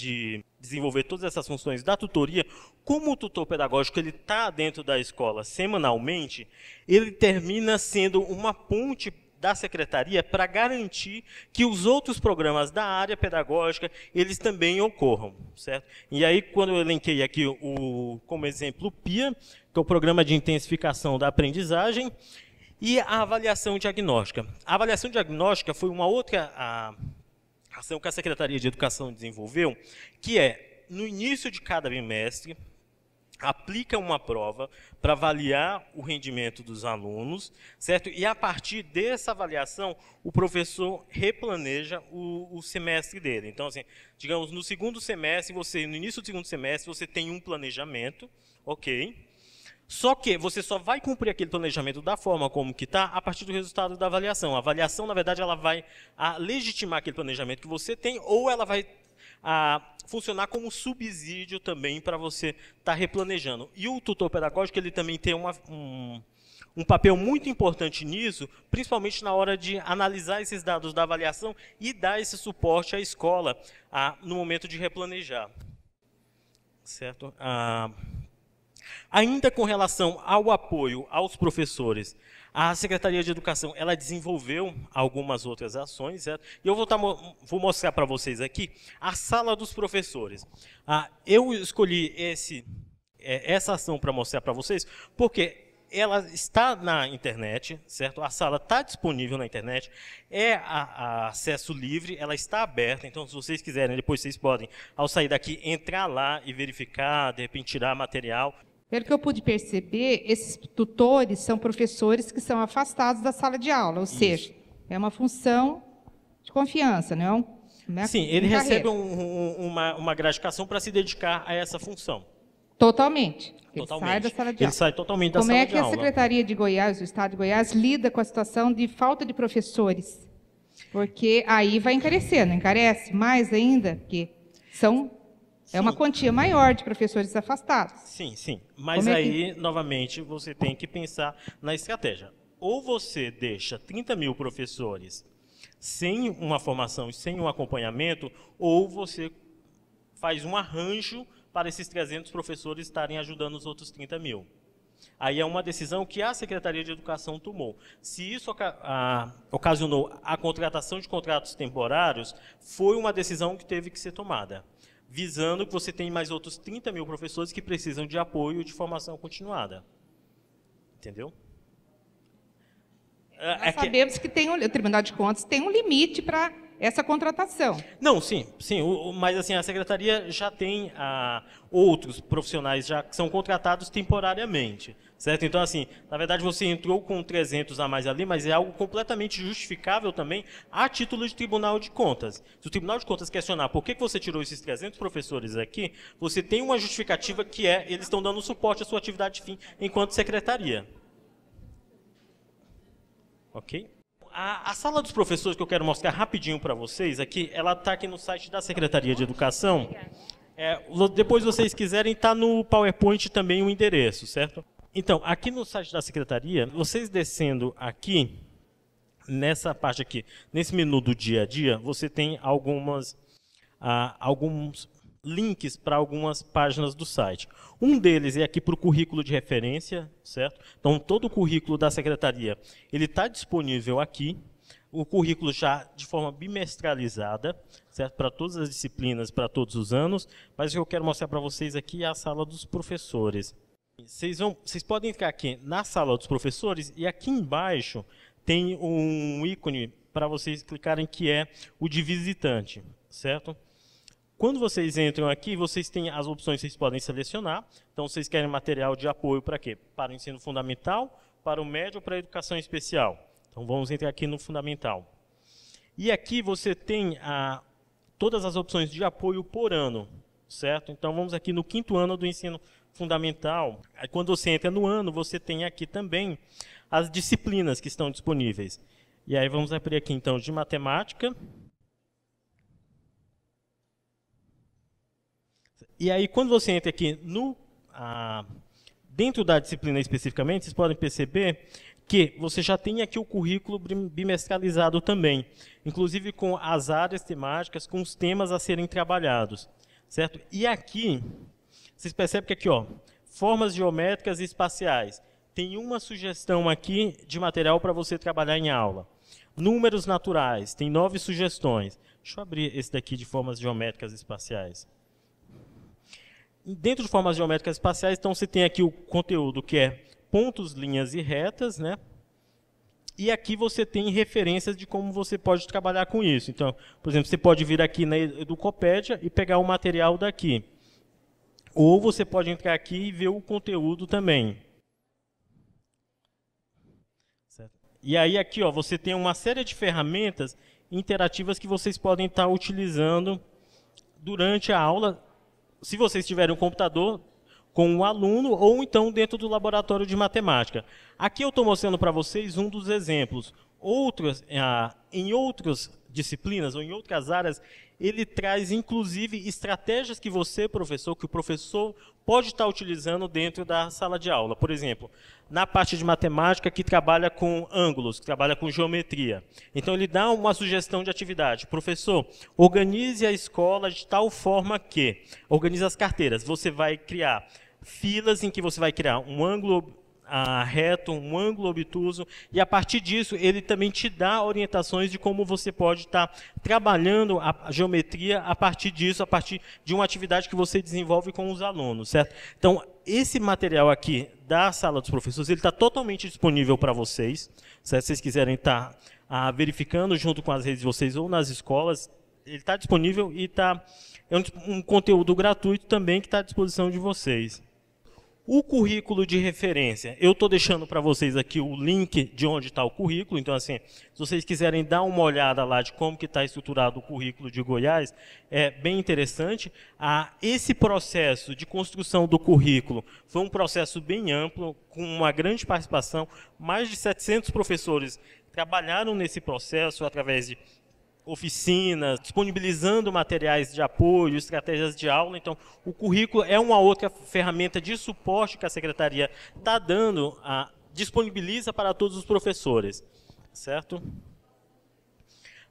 de desenvolver todas essas funções da tutoria, como o tutor pedagógico ele está dentro da escola semanalmente, ele termina sendo uma ponte da secretaria para garantir que os outros programas da área pedagógica eles também ocorram, certo? E aí quando eu elenquei aqui o como exemplo o PIA, que é o programa de intensificação da aprendizagem, e a avaliação diagnóstica. A avaliação diagnóstica foi uma outra a, Ação que a Secretaria de Educação desenvolveu, que é, no início de cada bimestre, aplica uma prova para avaliar o rendimento dos alunos, certo? E a partir dessa avaliação, o professor replaneja o, o, semestre dele. Então, assim, digamos, no segundo semestre, você, no início do segundo semestre, você tem um planejamento, ok? Só que você só vai cumprir aquele planejamento da forma como que está a partir do resultado da avaliação. A avaliação, na verdade, ela vai legitimar aquele planejamento que você tem ou ela vai a, funcionar como subsídio também para você estar tá replanejando. E o tutor pedagógico ele também tem uma, um, um papel muito importante nisso, principalmente na hora de analisar esses dados da avaliação e dar esse suporte à escola a, no momento de replanejar. Certo? Ah, Ainda com relação ao apoio aos professores, a Secretaria de Educação ela desenvolveu algumas outras ações, certo? E eu vou, tá, vou mostrar para vocês aqui a sala dos professores. Ah, eu escolhi esse, é, essa ação para mostrar para vocês, porque ela está na internet, certo? A sala está disponível na internet, é a, a acesso livre, ela está aberta. Então, se vocês quiserem, depois vocês podem, ao sair daqui, entrar lá e verificar, de repente tirar material. Pelo que eu pude perceber, esses tutores são professores que são afastados da sala de aula, ou Isso. seja, é uma função de confiança, não? não é né, Sim, ele recebe um, um, uma, uma gratificação para se dedicar a essa função. Totalmente. Ele totalmente. sai da sala de aula. Ele sai totalmente da Como sala é que a Secretaria de Goiás, o Estado de Goiás, lida com a situação de falta de professores? Porque aí vai encarecendo, encarece mais ainda, porque são é uma quantia maior de professores afastados. Sim, sim. Mas é aí, novamente, você tem que pensar na estratégia. Ou você deixa 30 mil professores sem uma formação e sem um acompanhamento, ou você faz um arranjo para esses 300 professores estarem ajudando os outros 30 mil. Aí é uma decisão que a Secretaria de Educação tomou. Se isso a, ocasionou a contratação de contratos temporários, foi uma decisão que teve que ser tomada visando que você tem mais outros 30 mil professores que precisam de apoio de formação continuada. Entendeu? É, Nós é sabemos que... tem um, o Tribunal de Contas tem um limite para essa contratação. Não, sim, sim. O, mas assim, a secretaria já tem a ah, outros profissionais já que são contratados temporariamente. Certo? Então, assim, na verdade você entrou com 300 a mais ali, mas é algo completamente justificável também a título de Tribunal de Contas. Se o Tribunal de Contas questionar por que você tirou esses 300 professores aqui, você tem uma justificativa que é eles estão dando suporte à sua atividade de fim enquanto secretaria. Ok? A, a, sala dos professores que eu quero mostrar rapidinho para vocês aqui, ela está aqui no site da Secretaria de Educação. É, depois, vocês quiserem, está no PowerPoint também o endereço, certo? Então, aqui no site da secretaria, vocês descendo aqui, nessa parte aqui, nesse menu do dia a dia, você tem algumas, ah, alguns links para algumas páginas do site. Um deles é aqui para o currículo de referência, certo? Então, todo o currículo da secretaria ele está disponível aqui. O currículo já de forma bimestralizada, certo? Para todas as disciplinas, para todos os anos. Mas o que eu quero mostrar para vocês aqui é a sala dos professores. Vocês vão, vocês podem ficar aqui na sala dos professores e aqui embaixo tem um ícone para vocês clicarem que é o de visitante, certo? Quando vocês entram aqui, vocês têm as opções que vocês podem selecionar. Então, vocês querem material de apoio para quê? Para o ensino fundamental, para o médio ou para a educação especial. Então, vamos entrar aqui no fundamental. E aqui você tem a, todas as opções de apoio por ano, certo? Então, vamos aqui no quinto ano do ensino fundamental fundamental. É quando você entra no ano, você tem aqui também as disciplinas que estão disponíveis. E aí vamos abrir aqui então de matemática. E aí quando você entra aqui no dentro da disciplina especificamente, vocês podem perceber que você já tem aqui o currículo bimestralizado também, inclusive com as áreas temáticas, com os temas a serem trabalhados, certo? E aqui vocês percebem que aqui, ó, formas geométricas e espaciais. Tem uma sugestão aqui de material para você trabalhar em aula. Números naturais, tem nove sugestões. Deixa eu abrir esse daqui de formas geométricas e espaciais. Dentro de formas geométricas e espaciais, então você tem aqui o conteúdo que é pontos, linhas e retas, né? E aqui você tem referências de como você pode trabalhar com isso. Então, por exemplo, você pode vir aqui na Educopédia e pegar o material daqui. Ou você pode entrar aqui e ver o conteúdo também. Certo. E aí aqui ó, você tem uma série de ferramentas interativas que vocês podem estar utilizando durante a aula, se vocês tiverem um computador com o um aluno ou então dentro do laboratório de matemática. Aqui eu estou mostrando para vocês um dos exemplos. Outros, ah, em outros disciplinas ou em outras áreas, ele traz inclusive estratégias que você, professor, que o professor pode estar utilizando dentro da sala de aula. Por exemplo, na parte de matemática que trabalha com ângulos, que trabalha com geometria. Então ele dá uma sugestão de atividade. Professor, organize a escola de tal forma que organize as carteiras. Você vai criar filas em que você vai criar um ângulo a reto, um ângulo obtuso, e a partir disso ele também te dá orientações de como você pode estar tá trabalhando a geometria a partir disso, a partir de uma atividade que você desenvolve com os alunos, certo? Então, esse material aqui da sala dos professores, ele está totalmente disponível para vocês, se vocês quiserem estar tá, ah, verificando junto com as redes de vocês ou nas escolas, ele está disponível e está é um, um conteúdo gratuito também que está à disposição de vocês. O currículo de referência, eu estou deixando para vocês aqui o link de onde está o currículo, então assim, se vocês quiserem dar uma olhada lá de como que está estruturado o currículo de Goiás, é bem interessante. Ah, esse processo de construção do currículo foi um processo bem amplo, com uma grande participação, mais de 700 professores trabalharam nesse processo através de oficinas, disponibilizando materiais de apoio, estratégias de aula. Então, o currículo é uma outra ferramenta de suporte que a secretaria está dando, a, disponibiliza para todos os professores, certo?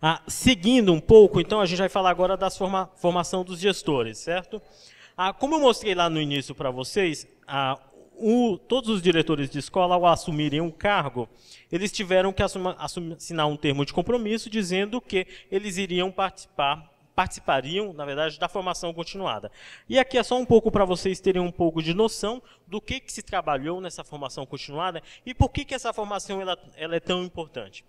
Ah, seguindo um pouco, então, a gente vai falar agora da forma, formação dos gestores, certo? Ah, como eu mostrei lá no início para vocês, ah, o, todos os diretores de escola, ao assumirem um cargo, eles tiveram que assuma, assinar um termo de compromisso dizendo que eles iriam participar, participariam, na verdade, da formação continuada. E aqui é só um pouco para vocês terem um pouco de noção do que, que se trabalhou nessa formação continuada e por que, que essa formação ela, ela é tão importante.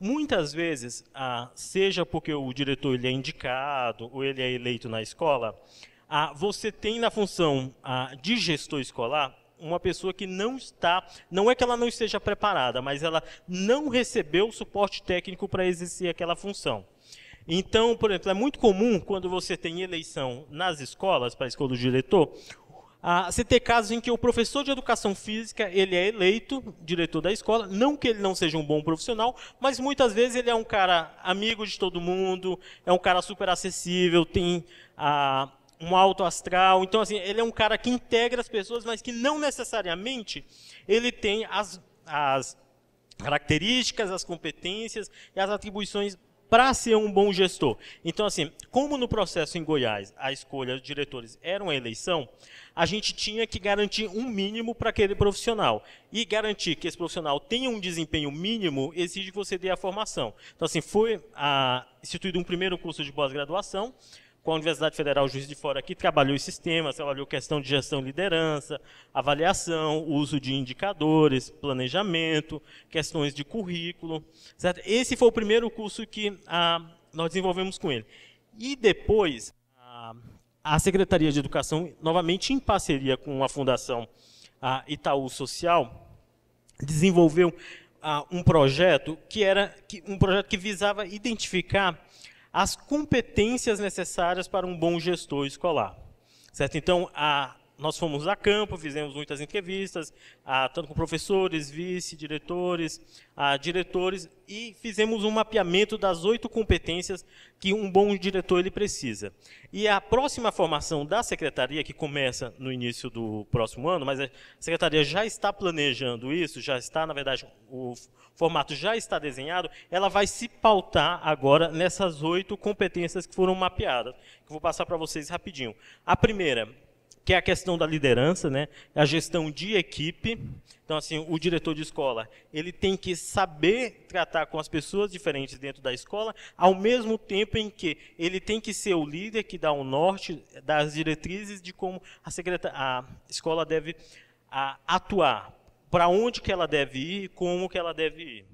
Muitas vezes, ah, seja porque o diretor ele é indicado ou ele é eleito na escola, ah, você tem na função ah, de gestor escolar uma pessoa que não está, não é que ela não esteja preparada, mas ela não recebeu o suporte técnico para exercer aquela função. Então, por exemplo, é muito comum quando você tem eleição nas escolas para a escola do diretor, você ter casos em que o professor de educação física ele é eleito diretor da escola, não que ele não seja um bom profissional, mas muitas vezes ele é um cara amigo de todo mundo, é um cara super acessível, tem a um alto astral. Então, assim, ele é um cara que integra as pessoas, mas que não necessariamente ele tem as, as características, as competências e as atribuições para ser um bom gestor. Então, assim, como no processo em Goiás a escolha de diretores era uma eleição, a gente tinha que garantir um mínimo para aquele profissional. E garantir que esse profissional tenha um desempenho mínimo exige que você dê a formação. Então, assim, foi a, ah, instituído um primeiro curso de pós-graduação, com a Universidade Federal Juiz de Fora que trabalhou os sistemas, trabalhou questão de gestão liderança, avaliação, uso de indicadores, planejamento, questões de currículo. Certo? Esse foi o primeiro curso que ah, nós desenvolvemos com ele. E depois, a, ah, a, Secretaria de Educação, novamente em parceria com a Fundação ah, Itaú Social, desenvolveu ah, um projeto que era que, um projeto que visava identificar as competências necessárias para um bom gestor escolar. Certo? Então, a, nós fomos a campo, fizemos muitas entrevistas, tanto com professores, vice-diretores, diretores, e fizemos um mapeamento das oito competências que um bom diretor ele precisa. E a próxima formação da secretaria, que começa no início do próximo ano, mas a secretaria já está planejando isso, já está, na verdade, o formato já está desenhado, ela vai se pautar agora nessas oito competências que foram mapeadas, que eu vou passar para vocês rapidinho. A primeira, que é a questão da liderança, né? É a gestão de equipe. Então, assim, o diretor de escola, ele tem que saber tratar com as pessoas diferentes dentro da escola, ao mesmo tempo em que ele tem que ser o líder que dá o norte das diretrizes de como a, a escola deve a, atuar, para onde que ela deve ir e como que ela deve ir.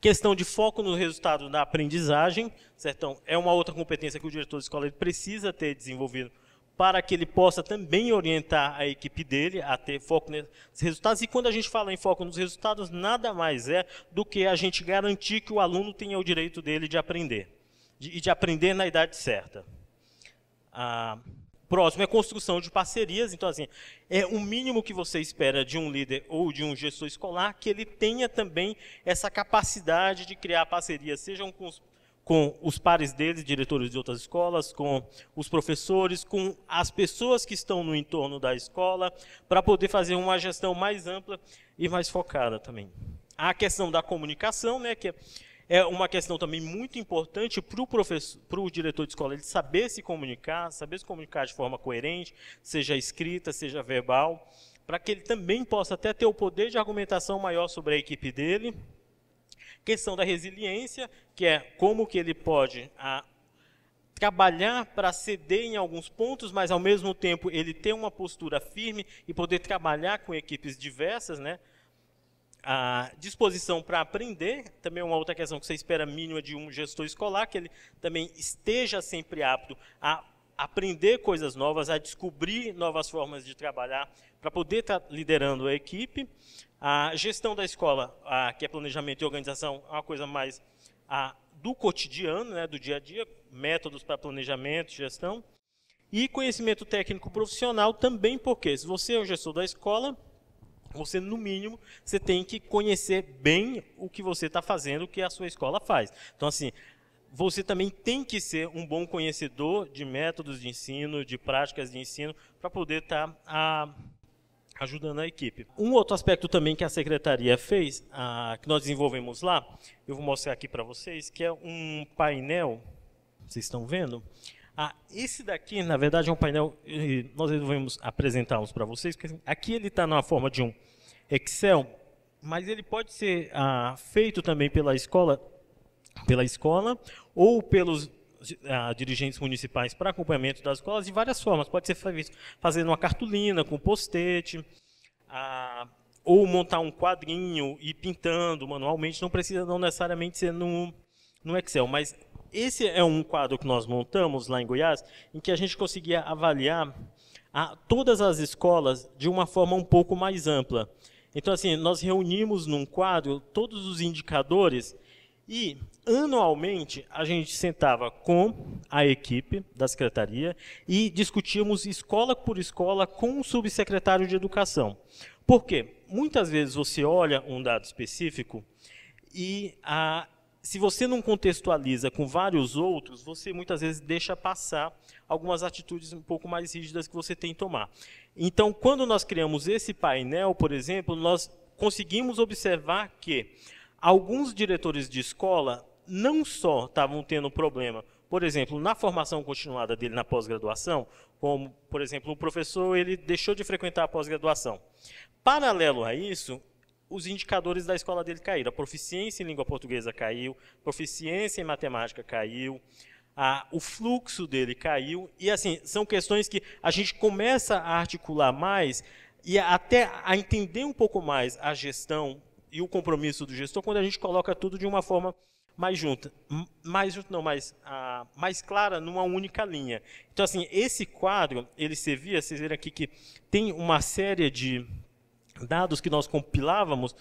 Questão de foco no resultado da aprendizagem, certo? Então, é uma outra competência que o diretor de escola precisa ter desenvolvido para que ele possa também orientar a equipe dele a ter foco nos resultados. E quando a gente fala em foco nos resultados, nada mais é do que a gente garantir que o aluno tenha o direito dele de aprender, de, e de aprender na idade certa. Ah, próximo é construção de parcerias. Então, assim, é o mínimo que você espera de um líder ou de um gestor escolar que ele tenha também essa capacidade de criar parcerias, sejam com os com os pares deles, diretores de outras escolas, com os professores, com as pessoas que estão no entorno da escola, para poder fazer uma gestão mais ampla e mais focada também. A questão da comunicação, né, que é uma questão também muito importante para o professor, para o diretor de escola, ele saber se comunicar, saber se comunicar de forma coerente, seja escrita, seja verbal, para que ele também possa até ter o poder de argumentação maior sobre a equipe dele Questão da resiliência, que é como que ele pode a, ah, trabalhar para ceder em alguns pontos, mas ao mesmo tempo ele ter uma postura firme e poder trabalhar com equipes diversas, né? A disposição para aprender, também é uma outra questão que você espera mínima de um gestor escolar, que ele também esteja sempre apto a aprender coisas novas, a descobrir novas formas de trabalhar, para poder estar tá liderando a equipe. A gestão da escola, a, que é planejamento e organização, é uma coisa mais a, do cotidiano, né, do dia a dia, métodos para planejamento, gestão. E conhecimento técnico profissional também, porque se você é o gestor da escola, você, no mínimo, você tem que conhecer bem o que você está fazendo, o que a sua escola faz. Então, assim, você também tem que ser um bom conhecedor de métodos de ensino, de práticas de ensino, para poder estar tá, ajudando a equipe. Um outro aspecto também que a secretaria fez, ah, que nós desenvolvemos lá, eu vou mostrar aqui para vocês, que é um painel, vocês estão vendo? Ah, esse daqui, na verdade, é um painel, nós resolvemos apresentá-los para vocês, porque assim, aqui ele está na forma de um Excel, mas ele pode ser ah, feito também pela escola, pela escola ou pelos a dirigentes municipais para acompanhamento das escolas de várias formas. Pode ser fazendo uma cartolina com postete, a, ou montar um quadrinho e pintando manualmente. Não precisa não necessariamente ser no, no Excel, mas esse é um quadro que nós montamos lá em Goiás, em que a gente conseguia avaliar a, todas as escolas de uma forma um pouco mais ampla. Então, assim, nós reunimos num quadro todos os indicadores e anualmente a gente sentava com a equipe da secretaria e discutíamos escola por escola com o subsecretário de educação. Por quê? Muitas vezes você olha um dado específico e a, se você não contextualiza com vários outros, você muitas vezes deixa passar algumas atitudes um pouco mais rígidas que você tem que tomar. Então, quando nós criamos esse painel, por exemplo, nós conseguimos observar que alguns diretores de escola não só estavam tendo problema, por exemplo, na formação continuada dele na pós-graduação, como, por exemplo, o professor ele deixou de frequentar a pós-graduação. Paralelo a isso, os indicadores da escola dele caíram. A proficiência em língua portuguesa caiu, proficiência em matemática caiu, a, o fluxo dele caiu. E, assim, são questões que a gente começa a articular mais e até a entender um pouco mais a gestão e o compromisso do gestor quando a gente coloca tudo de uma forma mais junta, mais junto não, mais, ah, mais clara numa única linha. Então, assim, esse quadro, ele servia, vocês viram aqui que tem uma série de dados que nós compilávamos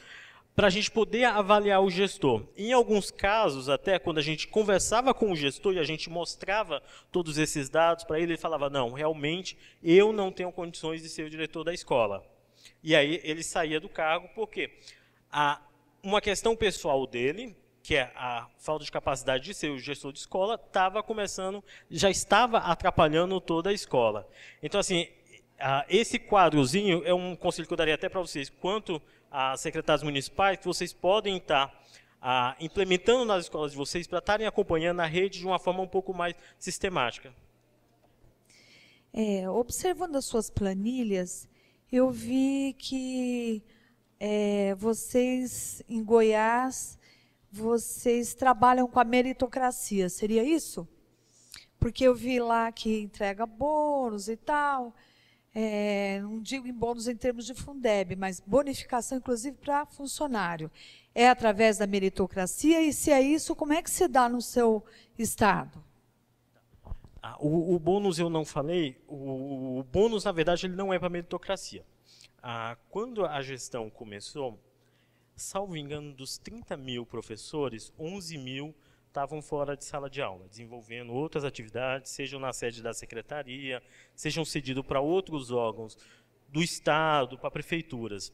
para a gente poder avaliar o gestor. Em alguns casos, até quando a gente conversava com o gestor e a gente mostrava todos esses dados para ele, ele falava, não, realmente eu não tenho condições de ser o diretor da escola. E aí ele saía do cargo, porque a, uma questão pessoal dele, que é a falta de capacidade de ser o gestor de escola, estava começando, já estava atrapalhando toda a escola. Então, assim, esse quadrozinho é um conselho que eu daria até para vocês, quanto a secretários municipais, que vocês podem estar tá, implementando nas escolas de vocês para estarem acompanhando a rede de uma forma um pouco mais sistemática. É, observando as suas planilhas, eu vi que é, vocês em Goiás vocês trabalham com a meritocracia, seria isso? Porque eu vi lá que entrega bônus e tal. É, não digo em bônus em termos de Fundeb, mas bonificação, inclusive, para funcionário. É através da meritocracia? E se é isso, como é que se dá no seu estado? Ah, o, o, bônus eu não falei. O, o, bônus, na verdade, ele não é para meritocracia. Ah, quando a gestão começou, salvo engano, dos 30 mil professores, 11 mil estavam fora de sala de aula, desenvolvendo outras atividades, sejam na sede da secretaria, sejam cedidos para outros órgãos do Estado, para prefeituras.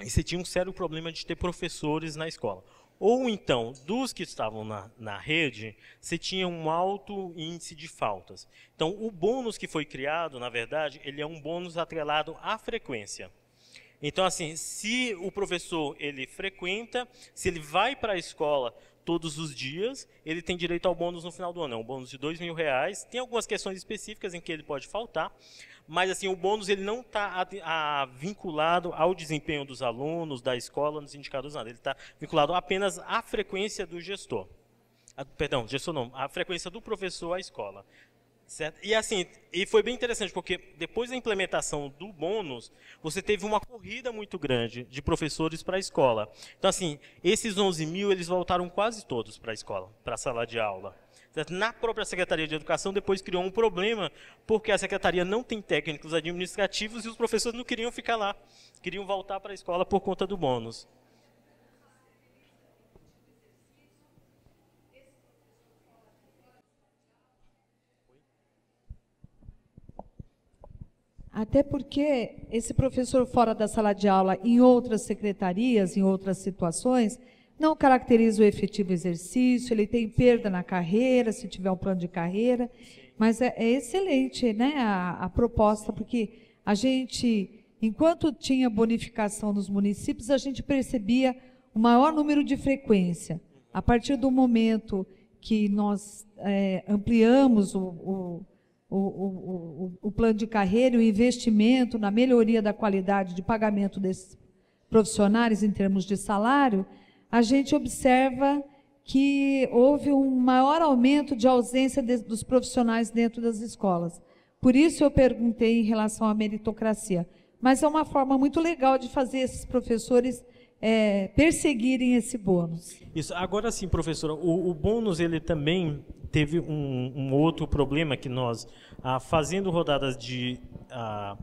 E você tinha um sério problema de ter professores na escola. Ou então, dos que estavam na, na rede, você tinha um alto índice de faltas. Então, o bônus que foi criado, na verdade, ele é um bônus atrelado à frequência. Então, assim, se o professor ele frequenta, se ele vai para a escola todos os dias, ele tem direito ao bônus no final do ano. É um bônus de dois mil reais. Tem algumas questões específicas em que ele pode faltar, mas assim o bônus ele não está vinculado ao desempenho dos alunos, da escola, nos indicadores nada. Ele está vinculado apenas à frequência do gestor. A, ah, perdão, gestor não, à frequência do professor à escola. Certo? E assim, e foi bem interessante porque depois da implementação do bônus, você teve uma corrida muito grande de professores para a escola. Então assim, esses 11 mil eles voltaram quase todos para a escola, para a sala de aula. Certo? Na própria Secretaria de Educação depois criou um problema porque a secretaria não tem técnicos administrativos e os professores não queriam ficar lá, queriam voltar para a escola por conta do bônus. Até porque esse professor fora da sala de aula, em outras secretarias, em outras situações, não caracteriza o efetivo exercício, ele tem perda na carreira, se tiver um plano de carreira. Mas é, é excelente né, a, a proposta, porque a gente, enquanto tinha bonificação nos municípios, a gente percebia o maior número de frequência. A partir do momento que nós é, ampliamos o, o, o, o, o, o plano de carreira e o investimento na melhoria da qualidade de pagamento desses profissionais em termos de salário, a gente observa que houve um maior aumento de ausência de, dos profissionais dentro das escolas. Por isso eu perguntei em relação à meritocracia. Mas é uma forma muito legal de fazer esses professores é, perseguirem esse bônus. Isso. Agora sim, professora, o, o bônus ele também teve um, um outro problema que nós, ah, fazendo rodadas de, ah,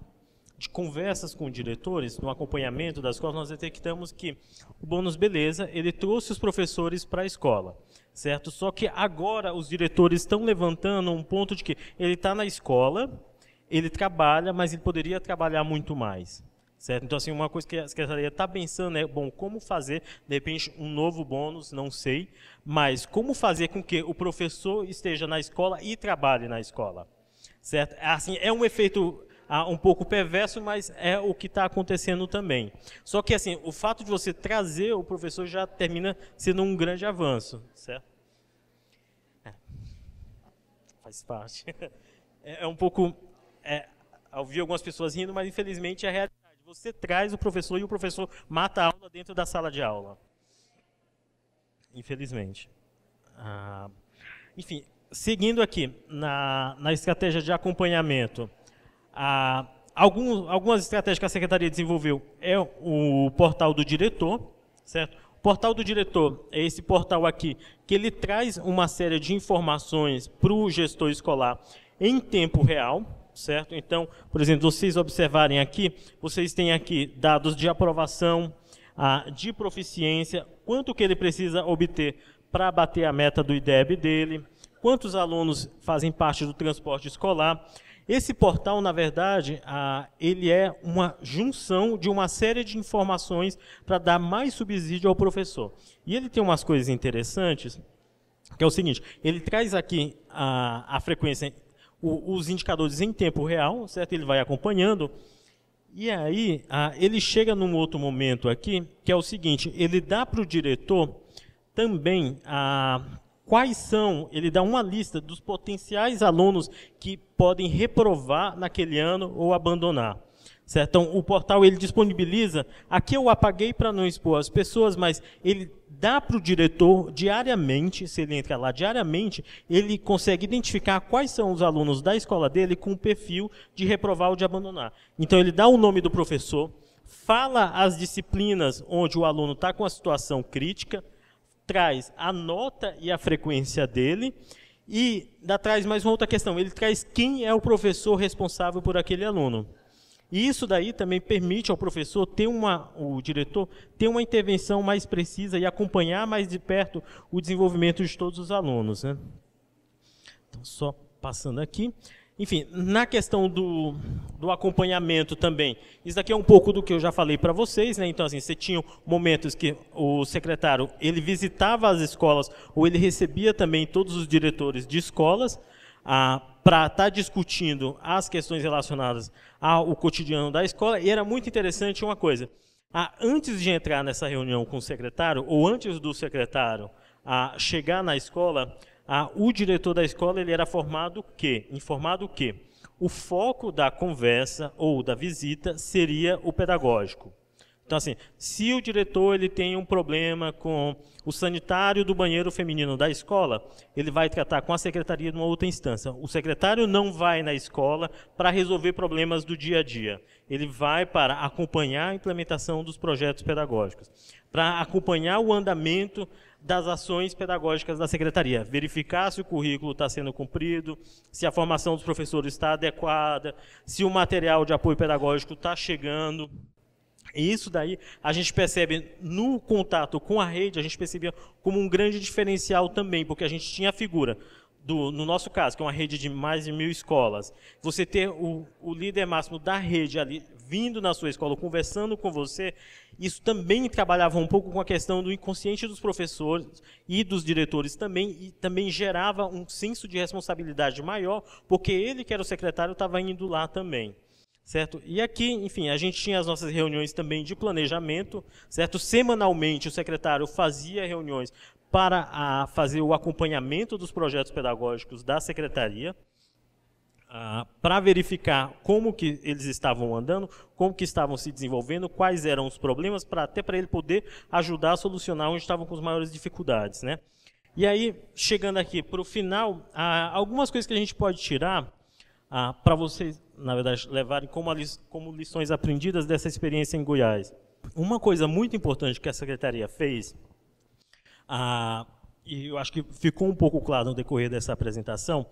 de conversas com diretores, no acompanhamento das escolas, nós detectamos que o bônus beleza, ele trouxe os professores para a escola certo? Só que agora os diretores estão levantando um ponto de que ele está na escola, ele trabalha, mas ele poderia trabalhar muito mais. Certo? Então, assim, uma coisa que a secretaria está pensando é, bom, como fazer, de repente, um novo bônus, não sei, mas como fazer com que o professor esteja na escola e trabalhe na escola, certo? Assim, é um efeito ah, um pouco perverso, mas é o que está acontecendo também. Só que, assim, o fato de você trazer o professor já termina sendo um grande avanço, certo? É. Faz parte. É, é, um pouco... É, eu vi algumas pessoas rindo, mas infelizmente a realidade você traz o professor e o professor mata a aula dentro da sala de aula. Infelizmente. Ah, enfim, seguindo aqui na, na estratégia de acompanhamento, ah, algum, algumas estratégias que a secretaria desenvolveu é o portal do diretor, certo? O portal do diretor é esse portal aqui que ele traz uma série de informações para o gestor escolar em tempo real, certo? Então, por exemplo, vocês observarem aqui, vocês têm aqui dados de aprovação, de proficiência, quanto que ele precisa obter para bater a meta do IDEB dele, quantos alunos fazem parte do transporte escolar. Esse portal, na verdade, ele é uma junção de uma série de informações para dar mais subsídio ao professor. E ele tem umas coisas interessantes, que é o seguinte, ele traz aqui a, a frequência o, os indicadores em tempo real, certo? Ele vai acompanhando. E aí, a, ele chega num outro momento aqui, que é o seguinte: ele dá para o diretor também a, quais são, ele dá uma lista dos potenciais alunos que podem reprovar naquele ano ou abandonar. Certo? Então, o portal ele disponibiliza, aqui eu apaguei para não expor as pessoas, mas ele dá para o diretor diariamente, se ele entra lá diariamente, ele consegue identificar quais são os alunos da escola dele com o perfil de reprovar ou de abandonar. Então, ele dá o nome do professor, fala as disciplinas onde o aluno está com a situação crítica, traz a nota e a frequência dele, e traz mais uma outra questão, ele traz quem é o professor responsável por aquele aluno. E isso daí também permite ao professor ter uma, o diretor ter uma intervenção mais precisa e acompanhar mais de perto o desenvolvimento de todos os alunos, né? Então, só passando aqui. Enfim, na questão do, do acompanhamento também, isso daqui é um pouco do que eu já falei para vocês, né? Então, assim, você tinha momentos que o secretário ele visitava as escolas ou ele recebia também todos os diretores de escolas ah, para estar tá discutindo as questões relacionadas ao cotidiano da escola. E era muito interessante uma coisa. Ah, antes de entrar nessa reunião com o secretário, ou antes do secretário ah, chegar na escola, ah, o diretor da escola ele era formado que, informado que o foco da conversa ou da visita seria o pedagógico. Então, assim, se o diretor ele tem um problema com o sanitário do banheiro feminino da escola, ele vai tratar com a secretaria de uma outra instância. O secretário não vai na escola para resolver problemas do dia a dia. Ele vai para acompanhar a implementação dos projetos pedagógicos, para acompanhar o andamento das ações pedagógicas da secretaria, verificar se o currículo está sendo cumprido, se a formação dos professores está adequada, se o material de apoio pedagógico está chegando. E isso daí a gente percebe no contato com a rede, a gente percebia como um grande diferencial também, porque a gente tinha a figura do, no nosso caso, que é uma rede de mais de mil escolas, você ter o, o líder máximo da rede ali vindo na sua escola, conversando com você, isso também trabalhava um pouco com a questão do inconsciente dos professores e dos diretores também, e também gerava um senso de responsabilidade maior, porque ele, que era o secretário, estava indo lá também certo? E aqui, enfim, a gente tinha as nossas reuniões também de planejamento, certo? Semanalmente o secretário fazia reuniões para a, fazer o acompanhamento dos projetos pedagógicos da secretaria, ah, para verificar como que eles estavam andando, como que estavam se desenvolvendo, quais eram os problemas, para até para ele poder ajudar a solucionar onde estavam com as maiores dificuldades, né? E aí, chegando aqui para o final, ah, algumas coisas que a gente pode tirar ah, para vocês, na verdade, levarem como, li como lições aprendidas dessa experiência em Goiás. Uma coisa muito importante que a secretaria fez, ah, e eu acho que ficou um pouco claro no decorrer dessa apresentação,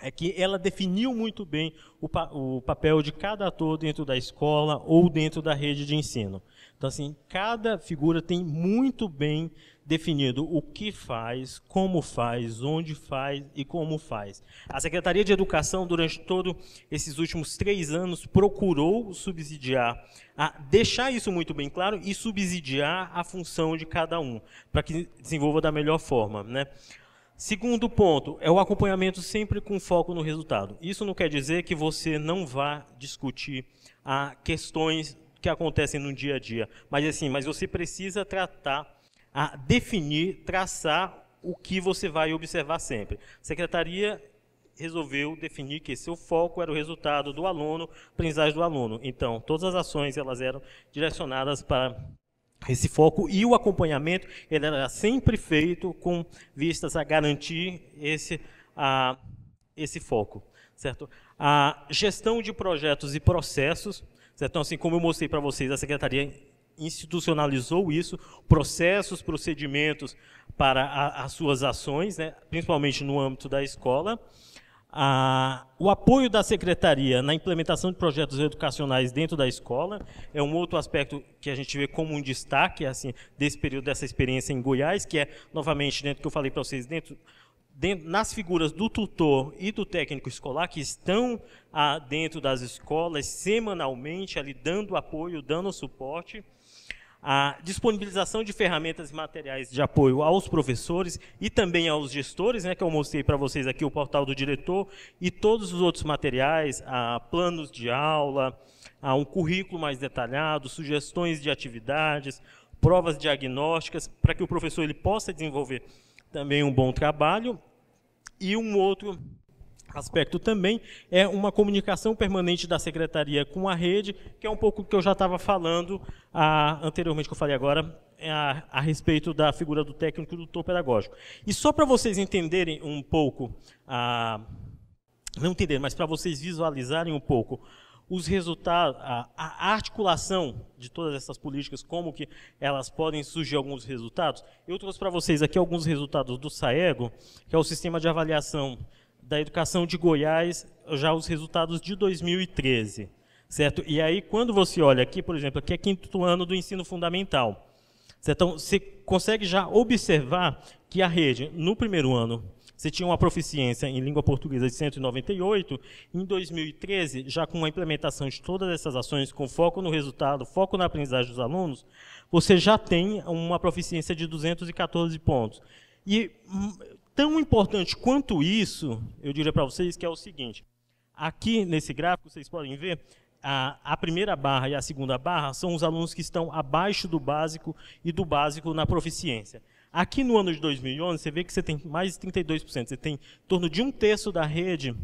é que ela definiu muito bem o, pa o papel de cada ator dentro da escola ou dentro da rede de ensino. Então, assim, cada figura tem muito bem definido o que faz, como faz, onde faz e como faz. A Secretaria de Educação, durante todos esses últimos três anos, procurou subsidiar, deixar isso muito bem claro e subsidiar a função de cada um, para que desenvolva da melhor forma. Né? Segundo ponto, é o acompanhamento sempre com foco no resultado. Isso não quer dizer que você não vá discutir a questões que acontecem no dia a dia. Mas assim, mas você precisa tratar, a definir, traçar o que você vai observar sempre. A secretaria resolveu definir que seu foco era o resultado do aluno, aprendizagem do aluno. Então, todas as ações elas eram direcionadas para esse foco e o acompanhamento ele era sempre feito com vistas a garantir esse a, esse foco, certo? A gestão de projetos e processos Certo? Então, assim como eu mostrei para vocês, a secretaria institucionalizou isso, processos, procedimentos para a, as suas ações, né? principalmente no âmbito da escola. o apoio da secretaria na implementação de projetos educacionais dentro da escola é um outro aspecto que a gente vê como um destaque assim desse período dessa experiência em Goiás, que é novamente dentro que eu falei para vocês dentro dentro, nas figuras do tutor e do técnico escolar, que estão ah, dentro das escolas semanalmente, ali dando apoio, dando suporte, a disponibilização de ferramentas e materiais de apoio aos professores e também aos gestores, né, que eu mostrei para vocês aqui o portal do diretor, e todos os outros materiais, a, ah, planos de aula, a, ah, um currículo mais detalhado, sugestões de atividades, provas diagnósticas, para que o professor ele possa desenvolver também um bom trabalho. E um outro aspecto também é uma comunicação permanente da secretaria com a rede, que é um pouco o que eu já estava falando a, ah, anteriormente, que eu falei agora, é a, a, respeito da figura do técnico do doutor pedagógico. E só para vocês entenderem um pouco, a, ah, não entenderem, mas para vocês visualizarem um pouco os resultados, a, a, articulação de todas essas políticas, como que elas podem surgir alguns resultados. Eu trouxe para vocês aqui alguns resultados do SAEGO, que é o Sistema de Avaliação da Educação de Goiás, já os resultados de 2013. Certo? E aí, quando você olha aqui, por exemplo, aqui é quinto ano do ensino fundamental. Certo? Então, você consegue já observar que a rede, no primeiro ano, você tinha uma proficiência em língua portuguesa de 198, em 2013, já com a implementação de todas essas ações, com foco no resultado, foco na aprendizagem dos alunos, você já tem uma proficiência de 214 pontos. E hum, tão importante quanto isso, eu diria para vocês que é o seguinte: aqui nesse gráfico, vocês podem ver, a, a, primeira barra e a segunda barra são os alunos que estão abaixo do básico e do básico na proficiência. Aqui no ano de 2011, você vê que você tem mais de 32%. Você tem em torno de um terço da rede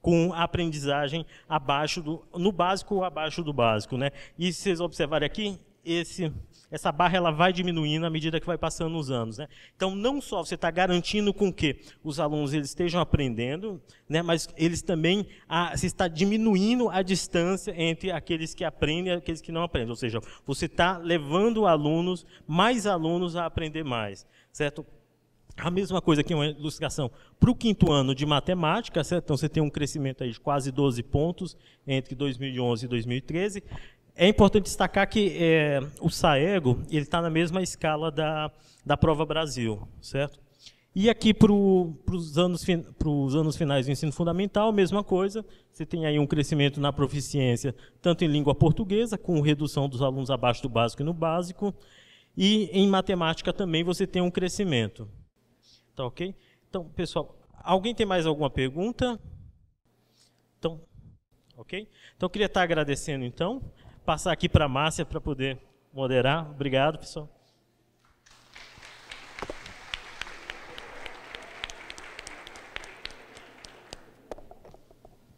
com aprendizagem abaixo do, no básico ou abaixo do básico. Né? E se vocês observarem aqui, esse, essa barra ela vai diminuindo à medida que vai passando os anos. Né? Então, não só você está garantindo com que os alunos eles estejam aprendendo, né, mas eles também a, se está diminuindo a distância entre aqueles que aprendem e aqueles que não aprendem. Ou seja, você está levando alunos, mais alunos a aprender mais, certo? A mesma coisa aqui, uma ilustração para o quinto ano de matemática, certo? então você tem um crescimento aí de quase 12 pontos entre 2011 e 2013. É importante destacar que é, o SAEGO está na mesma escala da, da Prova Brasil, certo? E aqui para os anos, anos finais do ensino fundamental, mesma coisa. Você tem aí um crescimento na proficiência, tanto em língua portuguesa, com redução dos alunos abaixo do básico e no básico, e em matemática também você tem um crescimento. Tá ok? Então, pessoal, alguém tem mais alguma pergunta? Então, ok? Então, eu queria estar tá agradecendo, então, passar aqui para a Márcia para poder moderar. Obrigado, pessoal.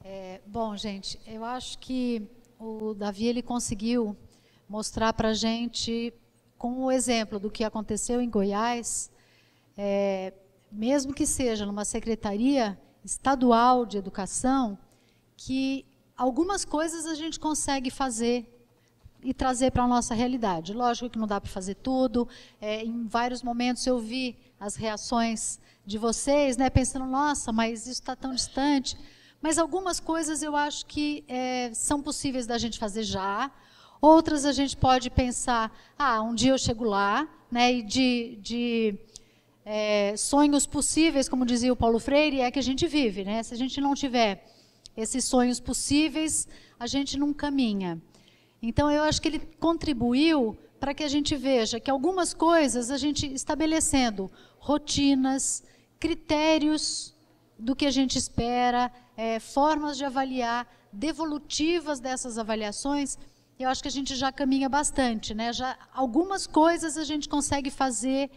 É, bom, gente, eu acho que o Davi ele conseguiu mostrar para a gente, com o exemplo do que aconteceu em Goiás, é, mesmo que seja numa secretaria estadual de educação, que algumas coisas a gente consegue fazer e trazer para a nossa realidade. Lógico que não dá para fazer tudo. É, em vários momentos eu vi as reações de vocês, né, pensando, nossa, mas isso está tão distante. Mas algumas coisas eu acho que é, são possíveis da gente fazer já. Outras a gente pode pensar, ah, um dia eu chego lá, né, e de, de é, sonhos possíveis, como dizia o Paulo Freire, é que a gente vive, né? Se a gente não tiver esses sonhos possíveis, a gente não caminha. Então eu acho que ele contribuiu para que a gente veja que algumas coisas a gente estabelecendo rotinas, critérios do que a gente espera, é, formas de avaliar, devolutivas dessas avaliações, eu acho que a gente já caminha bastante, né? Já algumas coisas a gente consegue fazer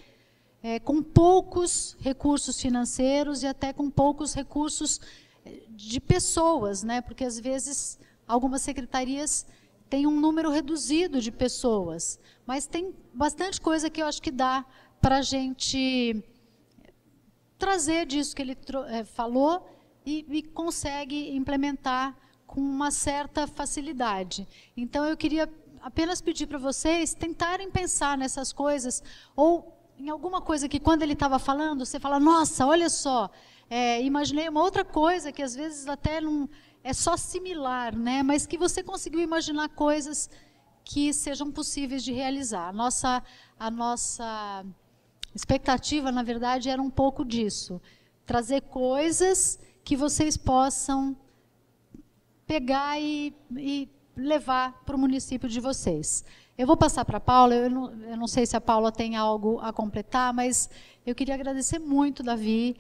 é, com poucos recursos financeiros e até com poucos recursos é, de pessoas, né? Porque às vezes algumas secretarias tem um número reduzido de pessoas, mas tem bastante coisa que eu acho que dá para a gente trazer disso que ele é, falou e, e consegue implementar com uma certa facilidade. Então eu queria apenas pedir para vocês tentarem pensar nessas coisas ou em alguma coisa que quando ele estava falando, você fala, nossa, olha só, é, imaginei uma outra coisa que às vezes até não é só similar, né? Mas que você conseguiu imaginar coisas que sejam possíveis de realizar. A nossa, a nossa expectativa, na verdade, era um pouco disso, trazer coisas que vocês possam pegar e, e levar para o município de vocês. Eu vou passar para a Paula, eu não, eu não, sei se a Paula tem algo a completar, mas eu queria agradecer muito, Davi,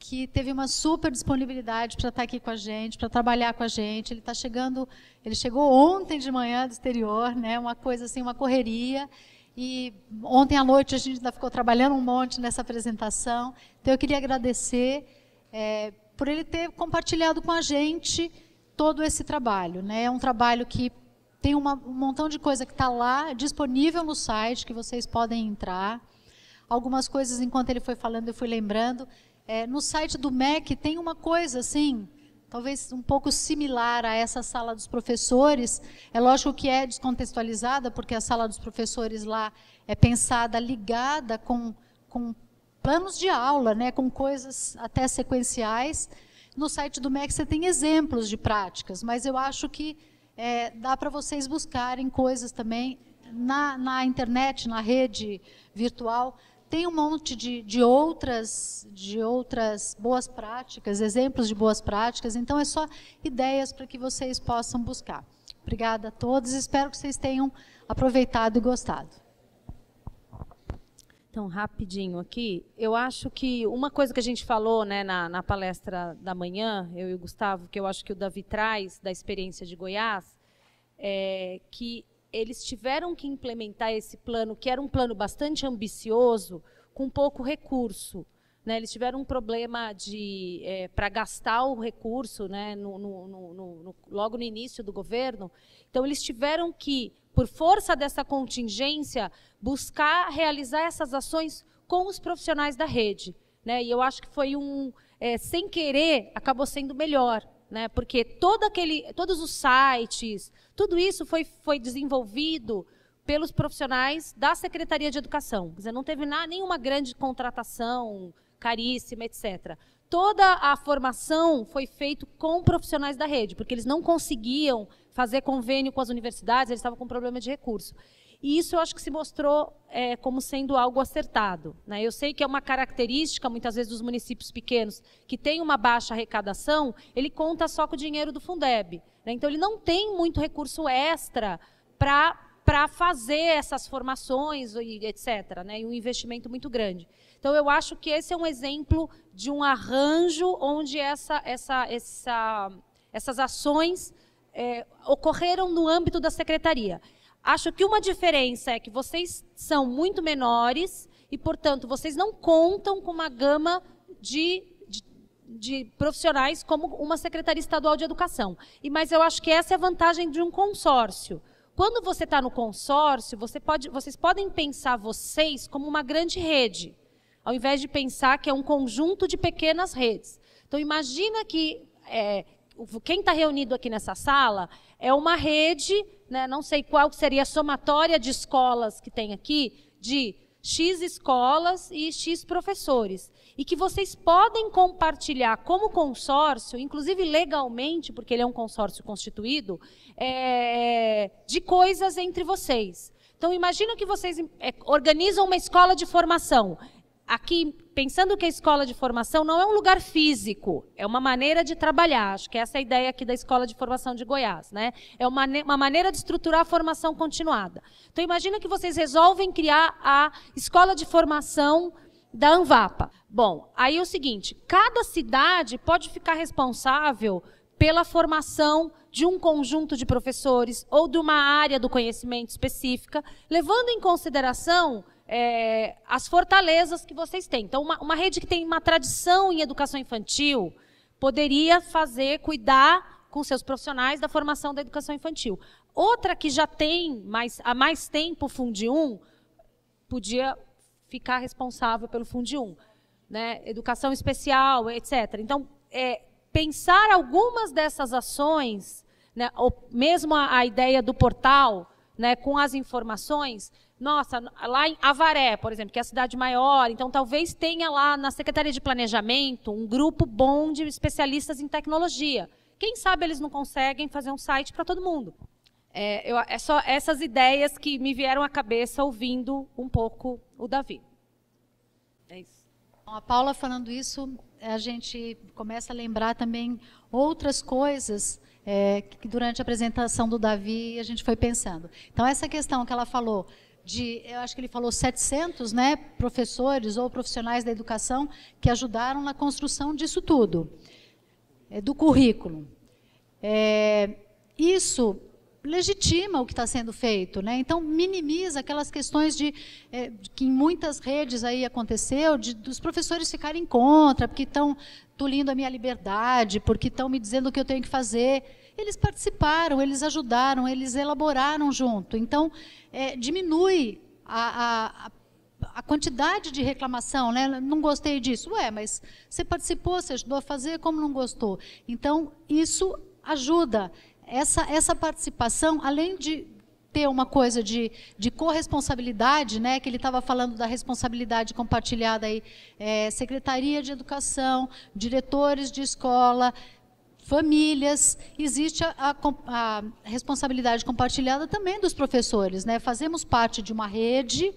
que teve uma super disponibilidade para estar tá aqui com a gente, para trabalhar com a gente. Ele está chegando, ele chegou ontem de manhã do exterior, né? Uma coisa assim, uma correria. E ontem à noite a gente ainda ficou trabalhando um monte nessa apresentação. Então eu queria agradecer é, por ele ter compartilhado com a gente todo esse trabalho, né? É um trabalho que tem uma, um montão de coisa que está lá disponível no site que vocês podem entrar. Algumas coisas, enquanto ele foi falando, eu fui lembrando. É, no site do MEC tem uma coisa assim, talvez um pouco similar a essa sala dos professores. É lógico que é descontextualizada, porque a sala dos professores lá é pensada ligada com, com planos de aula, né, com coisas até sequenciais. No site do MEC você tem exemplos de práticas, mas eu acho que é, dá para vocês buscarem coisas também na, na internet, na rede virtual. Tem um monte de, de, outras, de outras boas práticas, exemplos de boas práticas. Então, é só ideias para que vocês possam buscar. Obrigada a todos. Espero que vocês tenham aproveitado e gostado. Então, rapidinho aqui, eu acho que uma coisa que a gente falou né, na, na, palestra da manhã, eu e o Gustavo, que eu acho que o Davi traz da experiência de Goiás, é que eles tiveram que implementar esse plano, que era um plano bastante ambicioso, com pouco recurso. Né? Eles tiveram um problema de é, para gastar o recurso né, no, no, no, logo no início do governo. Então, eles tiveram que por força dessa contingência, buscar realizar essas ações com os profissionais da rede. Né? E eu acho que foi um, é, sem querer, acabou sendo melhor, né? porque todo aquele, todos os sites, tudo isso foi, foi desenvolvido pelos profissionais da Secretaria de Educação. Quer dizer, não teve nada, nenhuma grande contratação caríssima, etc. Toda a formação foi feita com profissionais da rede, porque eles não conseguiam fazer convênio com as universidades, eles estavam com problema de recurso. E isso eu acho que se mostrou é, como sendo algo acertado. Né? Eu sei que é uma característica, muitas vezes, dos municípios pequenos, que tem uma baixa arrecadação, ele conta só com o dinheiro do Fundeb. Né? Então, ele não tem muito recurso extra para para fazer essas formações e etc, né? E um investimento muito grande. Então eu acho que esse é um exemplo de um arranjo onde essa, essa, essa, essas ações é, ocorreram no âmbito da secretaria. Acho que uma diferença é que vocês são muito menores e, portanto, vocês não contam com uma gama de, de, de, profissionais como uma Secretaria Estadual de Educação. E Mas eu acho que essa é a vantagem de um consórcio. Quando você está no consórcio, você pode, vocês podem pensar vocês como uma grande rede, ao invés de pensar que é um conjunto de pequenas redes. Então, imagina que é, quem está reunido aqui nessa sala é uma rede, né, não sei qual seria a somatória de escolas que tem aqui, de X escolas e X professores. E que vocês podem compartilhar como consórcio, inclusive legalmente, porque ele é um consórcio constituído, é, de coisas entre vocês. Então, imagina que vocês é, organizam uma escola de formação aqui, pensando que a escola de formação não é um lugar físico, é uma maneira de trabalhar. Acho que essa é a ideia aqui da escola de formação de Goiás, né? É uma, uma maneira de estruturar a formação continuada. Então imagina que vocês resolvem criar a escola de formação da Anvapa. Bom, aí é o seguinte, cada cidade pode ficar responsável pela formação de um conjunto de professores ou de uma área do conhecimento específica, levando em consideração é, as fortalezas que vocês têm. Então, uma, uma rede que tem uma tradição em educação infantil poderia fazer, cuidar com seus profissionais da formação da educação infantil. Outra que já tem mais, há mais tempo o 1, podia ficar responsável pelo Fundium. Né? Educação especial, etc. Então, é, pensar algumas dessas ações, né, ou mesmo a, a ideia do portal né, com as informações, nossa, lá em Avaré, por exemplo, que é a cidade maior, então talvez tenha lá na Secretaria de Planejamento um grupo bom de especialistas em tecnologia. Quem sabe eles não conseguem fazer um site para todo mundo. É, eu, é só essas ideias que me vieram à cabeça ouvindo um pouco o Davi. É isso. A Paula falando isso, a gente começa a lembrar também outras coisas é, que durante a apresentação do Davi a gente foi pensando. Então, essa questão que ela falou de, eu acho que ele falou 700, né, professores ou profissionais da educação que ajudaram na construção disso tudo, é, do currículo. É, isso legitima o que está sendo feito, né? Então minimiza aquelas questões de é, que em muitas redes aí aconteceu, de, dos professores ficarem contra, porque estão tolindo a minha liberdade, porque estão me dizendo o que eu tenho que fazer eles participaram, eles ajudaram, eles elaboraram junto. Então, é, diminui a, a, a, quantidade de reclamação, né? Não gostei disso. Ué, mas você participou, você ajudou a fazer, como não gostou? Então, isso ajuda. Essa, essa participação, além de ter uma coisa de, de corresponsabilidade, né, que ele estava falando da responsabilidade compartilhada aí, é, Secretaria de Educação, diretores de escola, famílias, existe a, a, a, responsabilidade compartilhada também dos professores, né? Fazemos parte de uma rede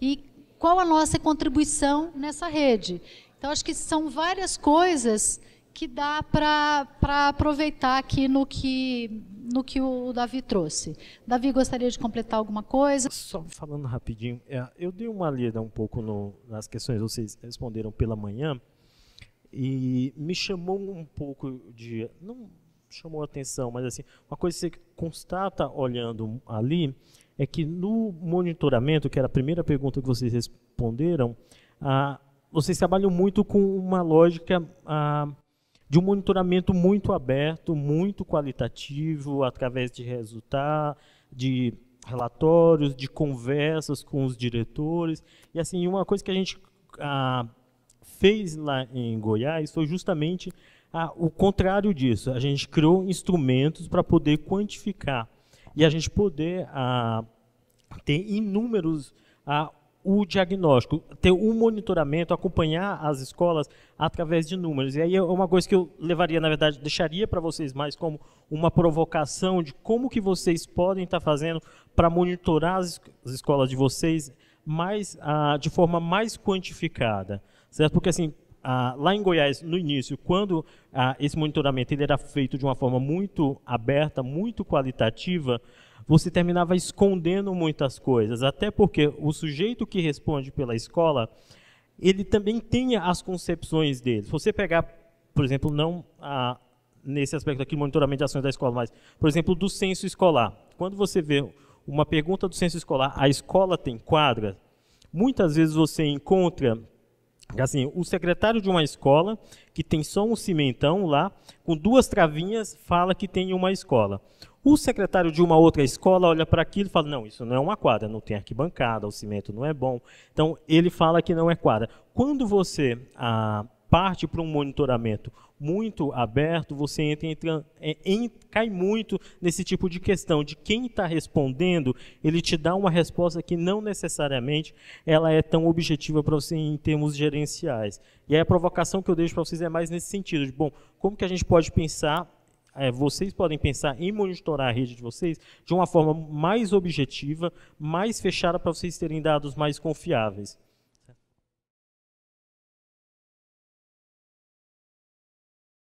e qual a nossa contribuição nessa rede? Então, acho que são várias coisas que dá para aproveitar aqui no que, no que o Davi trouxe. Davi, gostaria de completar alguma coisa? Só falando rapidinho, é, eu dei uma lida um pouco no, nas questões que vocês responderam pela manhã. E me chamou um pouco de. Não chamou atenção, mas assim, uma coisa que você constata olhando ali é que no monitoramento, que era a primeira pergunta que vocês responderam, ah, vocês trabalham muito com uma lógica ah, de um monitoramento muito aberto, muito qualitativo, através de resultados, de relatórios, de conversas com os diretores. E assim, uma coisa que a gente ah, fez lá em Goiás foi justamente a, o contrário disso. A gente criou instrumentos para poder quantificar e a gente poder a, ter inúmeros a, o diagnóstico, ter o um monitoramento, acompanhar as escolas através de números. E aí é uma coisa que eu levaria, na verdade, deixaria para vocês mais como uma provocação de como que vocês podem estar tá fazendo para monitorar as, escolas de vocês mais, de forma mais quantificada certo? Porque assim, ah, lá em Goiás, no início, quando ah, esse monitoramento ele era feito de uma forma muito aberta, muito qualitativa, você terminava escondendo muitas coisas, até porque o sujeito que responde pela escola, ele também tinha as concepções dele. Se você pegar, por exemplo, não ah, nesse aspecto aqui, monitoramento de ações da escola, mas, por exemplo, do censo escolar. Quando você vê uma pergunta do censo escolar, a escola tem quadra, muitas vezes você encontra Assim, o secretário de uma escola, que tem só um cimentão lá, com duas travinhas, fala que tem uma escola. O secretário de uma outra escola olha para aquilo e fala: não, isso não é uma quadra, não tem arquibancada, o cimento não é bom. Então, ele fala que não é quadra. Quando você. Ah, parte para um monitoramento muito aberto, você entra, entra é, em, cai muito nesse tipo de questão de quem está respondendo, ele te dá uma resposta que não necessariamente ela é tão objetiva para você em termos gerenciais. E aí a provocação que eu deixo para vocês é mais nesse sentido, de, bom, como que a gente pode pensar é, vocês podem pensar em monitorar a rede de vocês de uma forma mais objetiva, mais fechada para vocês terem dados mais confiáveis.